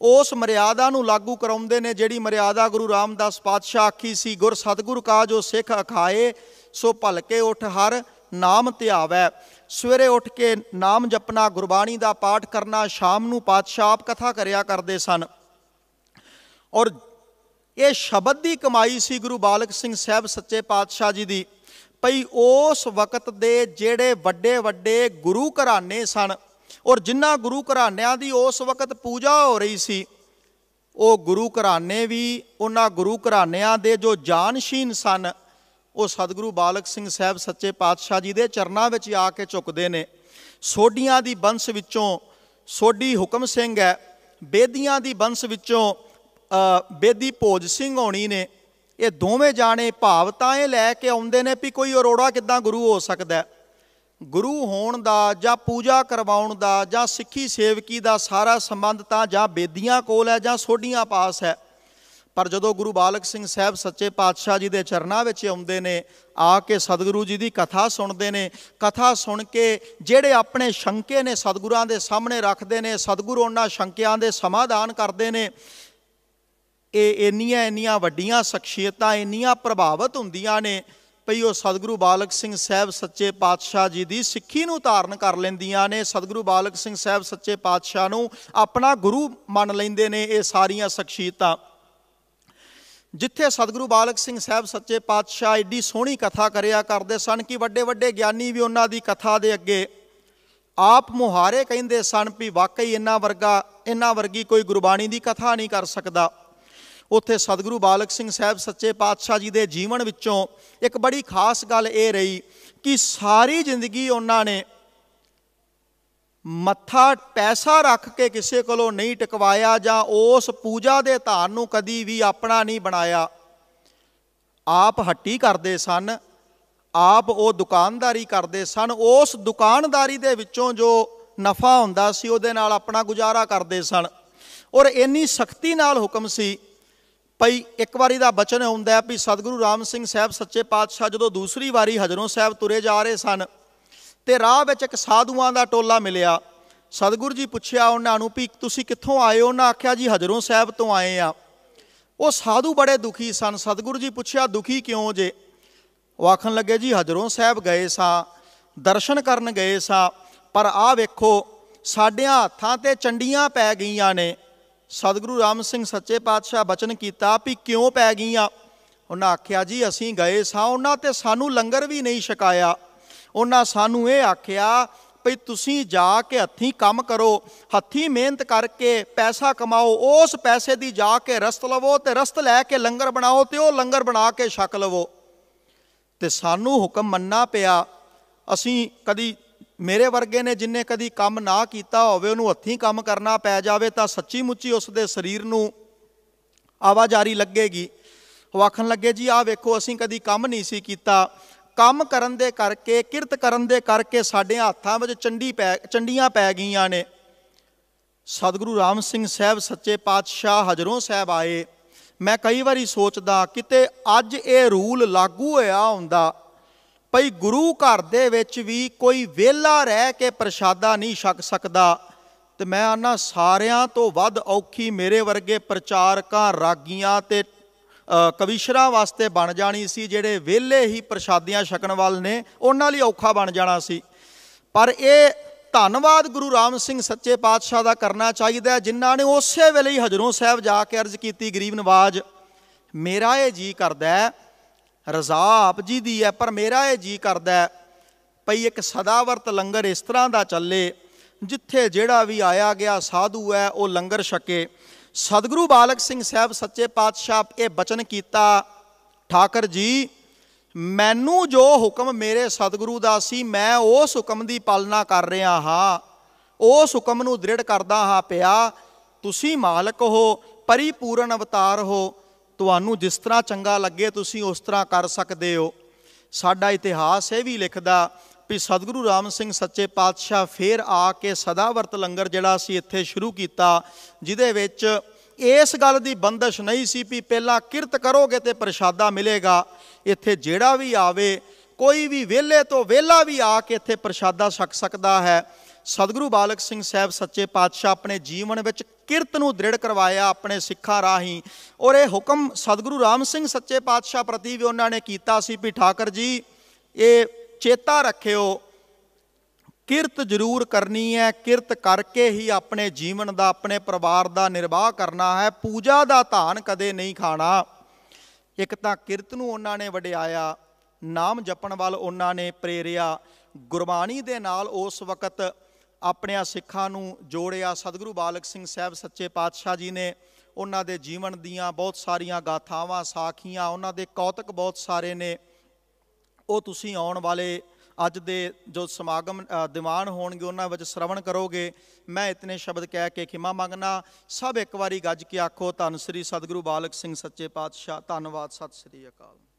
S1: ਉਸ ਮਰਿਆਦਾ ਨੂੰ ਲਾਗੂ ਕਰਾਉਂਦੇ ਨੇ ਜਿਹੜੀ ਮਰਿਆਦਾ ਗੁਰੂ ਰਾਮਦਾਸ ਪਾਤਸ਼ਾਹ ਆਖੀ ਸੀ ਗੁਰ ਸਤਿਗੁਰ ਕਾ ਜੋ ਸਿੱਖ ਅਖਾਏ ਸੋ ਭਲਕੇ ਉਠ ਹਰ ਨਾਮ ਧਿਆਵੈ ਸਵੇਰੇ ਉੱਠ ਕੇ ਨਾਮ ਜਪਣਾ ਗੁਰਬਾਣੀ ਦਾ ਪਾਠ ਕਰਨਾ ਸ਼ਾਮ ਨੂੰ ਪਾਤਸ਼ਾਹ ਆਪ ਕਥਾ ਕਰਿਆ ਕਰਦੇ ਸਨ ਔਰ ਇਹ ਸ਼ਬਦ ਦੀ ਕਮਾਈ ਸੀ ਗੁਰੂ ਬਾਲਕ ਸਿੰਘ ਸਾਹਿਬ ਸੱਚੇ ਪਾਤਸ਼ਾਹ ਜੀ ਦੀ ਭਈ ਉਸ ਵਕਤ ਦੇ ਜਿਹੜੇ ਵੱਡੇ ਵੱਡੇ ਗੁਰੂ ਘਰਾਣੇ ਸਨ ਔਰ ਜਿਨ੍ਹਾਂ ਗੁਰੂ ਘਰਾਣਿਆਂ ਦੀ ਉਸ ਵਕਤ ਪੂਜਾ ਹੋ ਰਹੀ ਸੀ ਉਹ ਗੁਰੂ ਘਰਾਣੇ ਵੀ ਉਹਨਾਂ ਗੁਰੂ ਘਰਾਣਿਆਂ ਦੇ ਜੋ ਜਾਨਸ਼ੀਨ ਸਨ ਉਹ ਸਤਿਗੁਰੂ ਬਾਲਕ ਸਿੰਘ ਸਾਹਿਬ ਸੱਚੇ ਪਾਤਸ਼ਾਹ ਜੀ ਦੇ ਚਰਨਾਂ ਵਿੱਚ ਆ ਕੇ ਝੁਕਦੇ ਨੇ ਸੋਡੀਆਂ ਦੀ ਬੰਸ ਵਿੱਚੋਂ ਸੋਢੀ ਹੁਕਮ ਸਿੰਘ ਹੈ ਬੇਦੀਆਂ ਦੀ ਬੰਸ ਵਿੱਚੋਂ ਬੇਦੀ ਭੋਜ ਸਿੰਘ ਹੋਣੀ ਨੇ ਇਹ ਦੋਵੇਂ ਜਾਣੇ ਭਾਵ ਤਾਂ ਇਹ ਲੈ ਕੇ ਆਉਂਦੇ ਨੇ ਵੀ ਕੋਈ ਅਰੋੜਾ ਕਿਦਾਂ ਗੁਰੂ ਹੋ ਸਕਦਾ ਗੁਰੂ ਹੋਣ ਦਾ ਜਾਂ ਪੂਜਾ ਕਰਵਾਉਣ ਦਾ ਜਾਂ ਸਿੱਖੀ ਸੇਵਕੀ ਦਾ ਸਾਰਾ ਸੰਬੰਧ ਤਾਂ ਜਾਂ ਬੇਦੀਆਂ ਕੋਲ ਹੈ ਜਾਂ ਸੋਢੀਆਂ ਪਾਸ ਹੈ ਪਰ ਜਦੋਂ ਗੁਰੂ ਬਾਲਕ ਸਿੰਘ ਸਾਹਿਬ ਸੱਚੇ ਪਾਤਸ਼ਾਹ ਜੀ ਦੇ ਚਰਨਾਂ ਵਿੱਚ ਆਉਂਦੇ ਨੇ ਆ ਕੇ ਸਤਿਗੁਰੂ ਜੀ ਦੀ ਕਥਾ ਸੁਣਦੇ ਨੇ ਕਥਾ ਸੁਣ ਕੇ ਜਿਹੜੇ ਆਪਣੇ ਸ਼ੰਕੇ ਨੇ ਸਤਿਗੁਰਾਂ ਦੇ ਸਾਹਮਣੇ ਰੱਖਦੇ ਨੇ ਸਤਿਗੁਰੂ ਉਹਨਾਂ ਸ਼ੰਕਿਆਂ ਦੇ ਸਮਾਧਾਨ ਕਰਦੇ ਨੇ ਇਹ ਇੰਨੀਆਂ ਇੰਨੀਆਂ ਵੱਡੀਆਂ ਸ਼ਖਸੀਅਤਾਂ ਇੰਨੀਆਂ ਪ੍ਰਭਾਵਿਤ ਹੁੰਦੀਆਂ ਨੇ ਭਈ ਉਹ ਸਤਿਗੁਰੂ ਬਾਲਕ ਸਿੰਘ ਸਾਹਿਬ ਸੱਚੇ ਪਾਤਸ਼ਾਹ ਜੀ ਦੀ ਸਿੱਖੀ ਨੂੰ ਧਾਰਨ ਕਰ ਲੈਂਦੀਆਂ ਨੇ ਸਤਿਗੁਰੂ ਬਾਲਕ ਸਿੰਘ ਸਾਹਿਬ ਸੱਚੇ ਪਾਤਸ਼ਾਹ ਨੂੰ ਆਪਣਾ ਗੁਰੂ ਮੰਨ ਲੈਂਦੇ ਨੇ ਇਹ ਸਾਰੀਆਂ ਸ਼ਖਸੀਅਤਾਂ ਜਿੱਥੇ ਸਤਿਗੁਰੂ ਬਾਲਕ ਸਿੰਘ ਸਾਹਿਬ ਸੱਚੇ ਪਾਤਸ਼ਾਹ ਏਡੀ ਸੋਹਣੀ ਕਥਾ ਕਰਿਆ ਕਰਦੇ ਸਨ ਕਿ ਵੱਡੇ ਵੱਡੇ ਗਿਆਨੀ ਵੀ ਉਹਨਾਂ ਦੀ ਕਥਾ ਦੇ ਅੱਗੇ ਆਪ ਮੁਹਾਰੇ ਕਹਿੰਦੇ ਸਨ ਵੀ ਵਾਕਈ ਇੰਨਾ ਵਰਗਾ ਇੰਨਾ ਵਰਗੀ ਕੋਈ ਗੁਰਬਾਣੀ ਦੀ ਕਥਾ ਨਹੀਂ ਕਰ ਸਕਦਾ ਉੱਥੇ ਸਤਿਗੁਰੂ ਬਾਲਕ ਸਿੰਘ ਸਾਹਿਬ ਸੱਚੇ ਪਾਤਸ਼ਾਹ ਜੀ ਦੇ ਜੀਵਨ ਵਿੱਚੋਂ ਇੱਕ ਬੜੀ ਖਾਸ ਗੱਲ ਇਹ ਰਹੀ ਕਿ ਸਾਰੀ ਜ਼ਿੰਦਗੀ ਉਹਨਾਂ ਨੇ ਮੱਥਾ ਪੈਸਾ ਰੱਖ ਕੇ ਕਿਸੇ ਕੋਲੋਂ ਨਹੀਂ ਟਿਕਵਾਇਆ ਜਾਂ ਉਸ ਪੂਜਾ ਦੇ ਧਾਰ ਨੂੰ ਕਦੀ ਵੀ ਆਪਣਾ ਨਹੀਂ ਬਣਾਇਆ ਆਪ ਹੱਟੀ ਕਰਦੇ ਸਨ ਆਪ ਉਹ ਦੁਕਾਨਦਾਰੀ ਕਰਦੇ ਸਨ ਉਸ ਦੁਕਾਨਦਾਰੀ ਦੇ ਵਿੱਚੋਂ ਜੋ ਨਫਾ ਹੁੰਦਾ ਸੀ ਉਹਦੇ ਨਾਲ ਆਪਣਾ ਗੁਜ਼ਾਰਾ ਕਰਦੇ ਸਨ ਔਰ ਇੰਨੀ ਸਖਤੀ ਨਾਲ ਹੁਕਮ ਸੀ ਭਈ ਇੱਕ ਵਾਰੀ ਦਾ ਬਚਨ ਹੁੰਦਾ ਵੀ ਸਤਿਗੁਰੂ ਰਾਮ ਸਿੰਘ ਸਾਹਿਬ ਸੱਚੇ ਪਾਤਸ਼ਾਹ ਜਦੋਂ ਦੂਸਰੀ ਵਾਰੀ ਹਜਰੋਂ ਸਾਹਿਬ ਤੁਰੇ ਜਾ ਰਹੇ ਸਨ ਤੇ ਰਾਹ ਵਿੱਚ ਇੱਕ ਸਾਧੂਆਂ ਦਾ ਟੋਲਾ ਮਿਲਿਆ ਸਤਿਗੁਰੂ ਜੀ ਪੁੱਛਿਆ ਉਹਨਾਂ ਨੂੰ ਵੀ ਤੁਸੀਂ ਕਿੱਥੋਂ ਆਏ ਹੋ ਉਹਨਾਂ ਆਖਿਆ ਜੀ ਹਜਰੋਂ ਸਾਹਿਬ ਤੋਂ ਆਏ ਆ ਉਹ ਸਾਧੂ ਬੜੇ ਦੁਖੀ ਸਨ ਸਤਿਗੁਰੂ ਜੀ ਪੁੱਛਿਆ ਦੁਖੀ ਕਿਉਂ ਜੇ ਉਹ ਆਖਣ ਲੱਗੇ ਜੀ ਹਜਰੋਂ ਸਾਹਿਬ ਗਏ ਸਾਂ ਦਰਸ਼ਨ ਕਰਨ ਗਏ ਸਾਂ ਪਰ ਆਹ ਵੇਖੋ ਸਾਡਿਆਂ ਹੱਥਾਂ ਤੇ ਚੰਡੀਆਂ ਪੈ ਗਈਆਂ ਨੇ ਸਤਿਗੁਰੂ ਰਾਮ ਸਿੰਘ ਸੱਚੇ ਪਾਤਸ਼ਾਹ ਬਚਨ ਕੀਤਾ ਵੀ ਕਿਉਂ ਪੈ ਗਈਆਂ ਉਹਨਾਂ ਆਖਿਆ ਜੀ ਅਸੀਂ ਗਏ ਸਾਂ ਉਹਨਾਂ ਤੇ ਸਾਨੂੰ ਲੰਗਰ ਵੀ ਨਹੀਂ ਛਕਾਇਆ ਉਹਨਾਂ ਸਾਨੂੰ ਇਹ ਆਖਿਆ ਭਈ ਤੁਸੀਂ ਜਾ ਕੇ ਹੱਥੀਂ ਕੰਮ ਕਰੋ ਹੱਥੀਂ ਮਿਹਨਤ ਕਰਕੇ ਪੈਸਾ ਕਮਾਓ ਉਸ ਪੈਸੇ ਦੀ ਜਾ ਕੇ ਰਸਤ ਲਵੋ ਤੇ ਰਸਤ ਲੈ ਕੇ ਲੰਗਰ ਬਣਾਓ ਤੇ ਉਹ ਲੰਗਰ ਬਣਾ ਕੇ ਛਕ ਲਵੋ ਤੇ ਸਾਨੂੰ ਹੁਕਮ ਮੰਨਣਾ ਪਿਆ ਅਸੀਂ ਕਦੀ ਮੇਰੇ ਵਰਗੇ ਨੇ ਜਿੰਨੇ ਕਦੀ ਕੰਮ ਨਾ ਕੀਤਾ ਹੋਵੇ ਉਹਨੂੰ ਹੱਥੀਂ ਕੰਮ ਕਰਨਾ ਪੈ ਜਾਵੇ ਤਾਂ ਸੱਚੀ ਮੁੱਚੀ ਉਸ ਦੇ ਸਰੀਰ ਨੂੰ ਆਵਾਜ਼ਾਰੀ ਲੱਗੇਗੀ ਉਹ ਆਖਣ ਲੱਗੇ ਜੀ ਆਹ ਵੇਖੋ ਅਸੀਂ ਕਦੀ ਕੰਮ ਨਹੀਂ ਸੀ ਕੀਤਾ ਕੰਮ ਕਰਨ ਦੇ ਕਰਕੇ ਕਿਰਤ ਕਰਨ ਦੇ ਕਰਕੇ ਸਾਡੇ ਹੱਥਾਂ ਵਿੱਚ ਚੰਡੀ ਪੈ ਚੰਡੀਆਂ ਪੈ ਗਈਆਂ ਨੇ ਸਤਿਗੁਰੂ ਰਾਮ ਸਿੰਘ ਸਾਹਿਬ ਸੱਚੇ ਪਾਤਸ਼ਾਹ ਹਜਰੋਂ ਸਾਹਿਬ ਆਏ ਮੈਂ ਕਈ ਵਾਰੀ ਸੋਚਦਾ ਕਿਤੇ ਅੱਜ ਇਹ ਰੂਲ ਲਾਗੂ ਹੋਇਆ ਹੁੰਦਾ ਭਈ ਗੁਰੂ ਘਰ ਦੇ ਵਿੱਚ ਵੀ ਕੋਈ ਵੇਲਾ ਰਹਿ ਕੇ ਪ੍ਰਸ਼ਾਦਾ ਨਹੀਂ ਛਕ ਸਕਦਾ ਤੇ ਮੈਂ ਆਨਾ ਸਾਰਿਆਂ ਤੋਂ ਵੱਧ ਔਖੀ ਮੇਰੇ ਵਰਗੇ ਪ੍ਰਚਾਰਕਾਂ ਰਾਗੀਆਂ ਤੇ ਕਵੀਸ਼ਰਾਂ ਵਾਸਤੇ ਬਣ ਜਾਣੀ ਸੀ ਜਿਹੜੇ ਵੇਲੇ ਹੀ ਪ੍ਰਸ਼ਾਦੀਆਂ ਛਕਣ ਵਾਲ ਨੇ ਉਹਨਾਂ ਲਈ ਔਖਾ ਬਣ ਜਾਣਾ ਸੀ ਪਰ ਇਹ ਧੰਨਵਾਦ ਗੁਰੂ ਰਾਮ ਸਿੰਘ ਸੱਚੇ ਪਾਤਸ਼ਾਹ ਦਾ ਕਰਨਾ ਚਾਹੀਦਾ ਜਿਨ੍ਹਾਂ ਨੇ ਉਸੇ ਵੇਲੇ ਹੀ ਹਜਰੋਂ ਸਾਹਿਬ ਜਾ ਕੇ ਅਰਜ਼ ਕੀਤੀ ਗਰੀਬ ਨਵਾਜ਼ ਮੇਰਾ ਇਹ ਜੀ ਕਰਦਾ ਹੈ ਰਜ਼ਾ ਆਪ ਜੀ ਦੀ ਹੈ ਪਰ ਮੇਰਾ ਇਹ ਜੀ ਕਰਦਾ ਪਈ ਇੱਕ ਸਦਾਵਰਤ ਲੰਗਰ ਇਸ ਤਰ੍ਹਾਂ ਦਾ ਚੱਲੇ ਜਿੱਥੇ ਜਿਹੜਾ ਵੀ ਆਇਆ ਗਿਆ ਸਾਧੂ ਹੈ ਉਹ ਲੰਗਰ ਛਕੇ ਸਤਿਗੁਰੂ ਬਾਲਕ ਸਿੰਘ ਸਾਹਿਬ ਸੱਚੇ ਪਾਤਸ਼ਾਹ ਇਹ ਬਚਨ ਕੀਤਾ ਠਾਕਰ ਜੀ ਮੈਨੂੰ ਜੋ ਹੁਕਮ ਮੇਰੇ ਸਤਿਗੁਰੂ ਦਾ ਸੀ ਮੈਂ ਉਸ ਹੁਕਮ ਦੀ ਪਾਲਣਾ ਕਰ ਰਿਹਾ ਹਾਂ ਉਸ ਹੁਕਮ ਨੂੰ ਦ੍ਰਿੜ ਕਰਦਾ ਹਾਂ ਪਿਆ ਤੁਸੀਂ ਮਾਲਕ ਹੋ ਪਰਿਪੂਰਨ ਅਵਤਾਰ ਹੋ ਤੁਹਾਨੂੰ ਜਿਸ ਤਰ੍ਹਾਂ ਚੰਗਾ ਲੱਗੇ ਤੁਸੀਂ ਉਸ ਤਰ੍ਹਾਂ ਕਰ ਸਕਦੇ ਹੋ ਸਾਡਾ ਇਤਿਹਾਸ ਇਹ ਵੀ ਲਿਖਦਾ ਵੀ ਸਤਿਗੁਰੂ ਰਾਮ ਸਿੰਘ ਸੱਚੇ ਪਾਤਸ਼ਾਹ ਫੇਰ ਆ ਕੇ ਸਦਾ ਵਰਤ ਲੰਗਰ ਜਿਹੜਾ ਸੀ ਇੱਥੇ ਸ਼ੁਰੂ ਕੀਤਾ ਜਿਹਦੇ ਵਿੱਚ ਇਸ ਗੱਲ ਦੀ ਬੰਦਸ਼ ਨਹੀਂ ਸੀ ਵੀ ਪਹਿਲਾਂ ਕਿਰਤ ਕਰੋਗੇ ਤੇ ਪ੍ਰਸ਼ਾਦਾ ਮਿਲੇਗਾ ਇੱਥੇ ਜਿਹੜਾ ਵੀ ਆਵੇ ਕੋਈ ਵੀ ਵਿਹਲੇ ਤੋਂ ਵਿਹਲਾ ਵੀ ਆ ਕੇ ਇੱਥੇ ਪ੍ਰਸ਼ਾਦਾ ਛਕ ਸਕਦਾ ਹੈ ਸਤਿਗੁਰੂ ਬਾਲਕ ਸਿੰਘ ਸਾਹਿਬ ਸੱਚੇ ਪਾਤਸ਼ਾਹ ਆਪਣੇ ਜੀਵਨ ਵਿੱਚ ਕਿਰਤ ਨੂੰ ਦ੍ਰਿੜ ਕਰਵਾਇਆ ਆਪਣੇ ਸਿੱਖਾਂ ਰਾਹੀਂ ਔਰ ਇਹ ਹੁਕਮ ਸਤਿਗੁਰੂ ਰਾਮ ਸਿੰਘ ਸੱਚੇ ਪਾਤਸ਼ਾਹ ਪ੍ਰਤੀ ਵੀ ਉਹਨਾਂ ਨੇ ਕੀਤਾ ਸੀ ਵੀ ਠਾਕਰ ਜੀ ਇਹ ਚੇਤਾ ਰੱਖਿਓ ਕਿਰਤ ਜ਼ਰੂਰ ਕਰਨੀ ਹੈ ਕਿਰਤ ਕਰਕੇ ਹੀ ਆਪਣੇ ਜੀਵਨ ਦਾ ਆਪਣੇ ਪਰਿਵਾਰ ਦਾ ਨਿਰਵਾਹ ਕਰਨਾ ਹੈ ਪੂਜਾ ਦਾ ਧਾਨ ਕਦੇ ਨਹੀਂ ਖਾਣਾ ਇੱਕ ਤਾਂ ਕਿਰਤ ਨੂੰ ਉਹਨਾਂ ਨੇ ਵਡਿਆਇਆ ਨਾਮ ਜਪਣ ਵੱਲ ਉਹਨਾਂ ਨੇ ਪ੍ਰੇਰਿਆ ਗੁਰਬਾਣੀ ਦੇ ਨਾਲ ਉਸ ਵਕਤ ਆਪਣਿਆਂ ਸਿੱਖਾਂ ਨੂੰ ਜੋੜਿਆ ਸਤਿਗੁਰੂ ਬਾਲਕ ਸਿੰਘ ਸਾਹਿਬ ਸੱਚੇ ਪਾਤਸ਼ਾਹ ਜੀ ਨੇ ਉਹਨਾਂ ਦੇ ਜੀਵਨ ਦੀਆਂ ਬਹੁਤ ਸਾਰੀਆਂ ਗਾਥਾਵਾਂ ਸਾਖੀਆਂ ਉਹਨਾਂ ਦੇ ਕੌਤਕ ਬਹੁਤ ਸਾਰੇ ਨੇ ਉਹ ਤੁਸੀਂ ਆਉਣ ਵਾਲੇ ਅੱਜ ਦੇ ਜੋ ਸਮਾਗਮ ਦੀਵਾਨ ਹੋਣਗੇ ਉਹਨਾਂ ਵਿੱਚ ਸ਼ਰਵਣ ਕਰੋਗੇ ਮੈਂ ਇਤਨੇ ਸ਼ਬਦ ਕਹਿ ਕੇ ਖਿਮਾ ਮੰਗਣਾ ਸਭ ਇੱਕ ਵਾਰੀ ਗੱਜ ਕੇ ਆਖੋ ਧੰਨ ਸ੍ਰੀ ਸਤਿਗੁਰੂ ਬਾਲਕ ਸਿੰਘ ਸੱਚੇ ਪਾਤਸ਼ਾਹ ਧੰਨਵਾਦ ਸਤਿ ਸ੍ਰੀ ਅਕਾਲ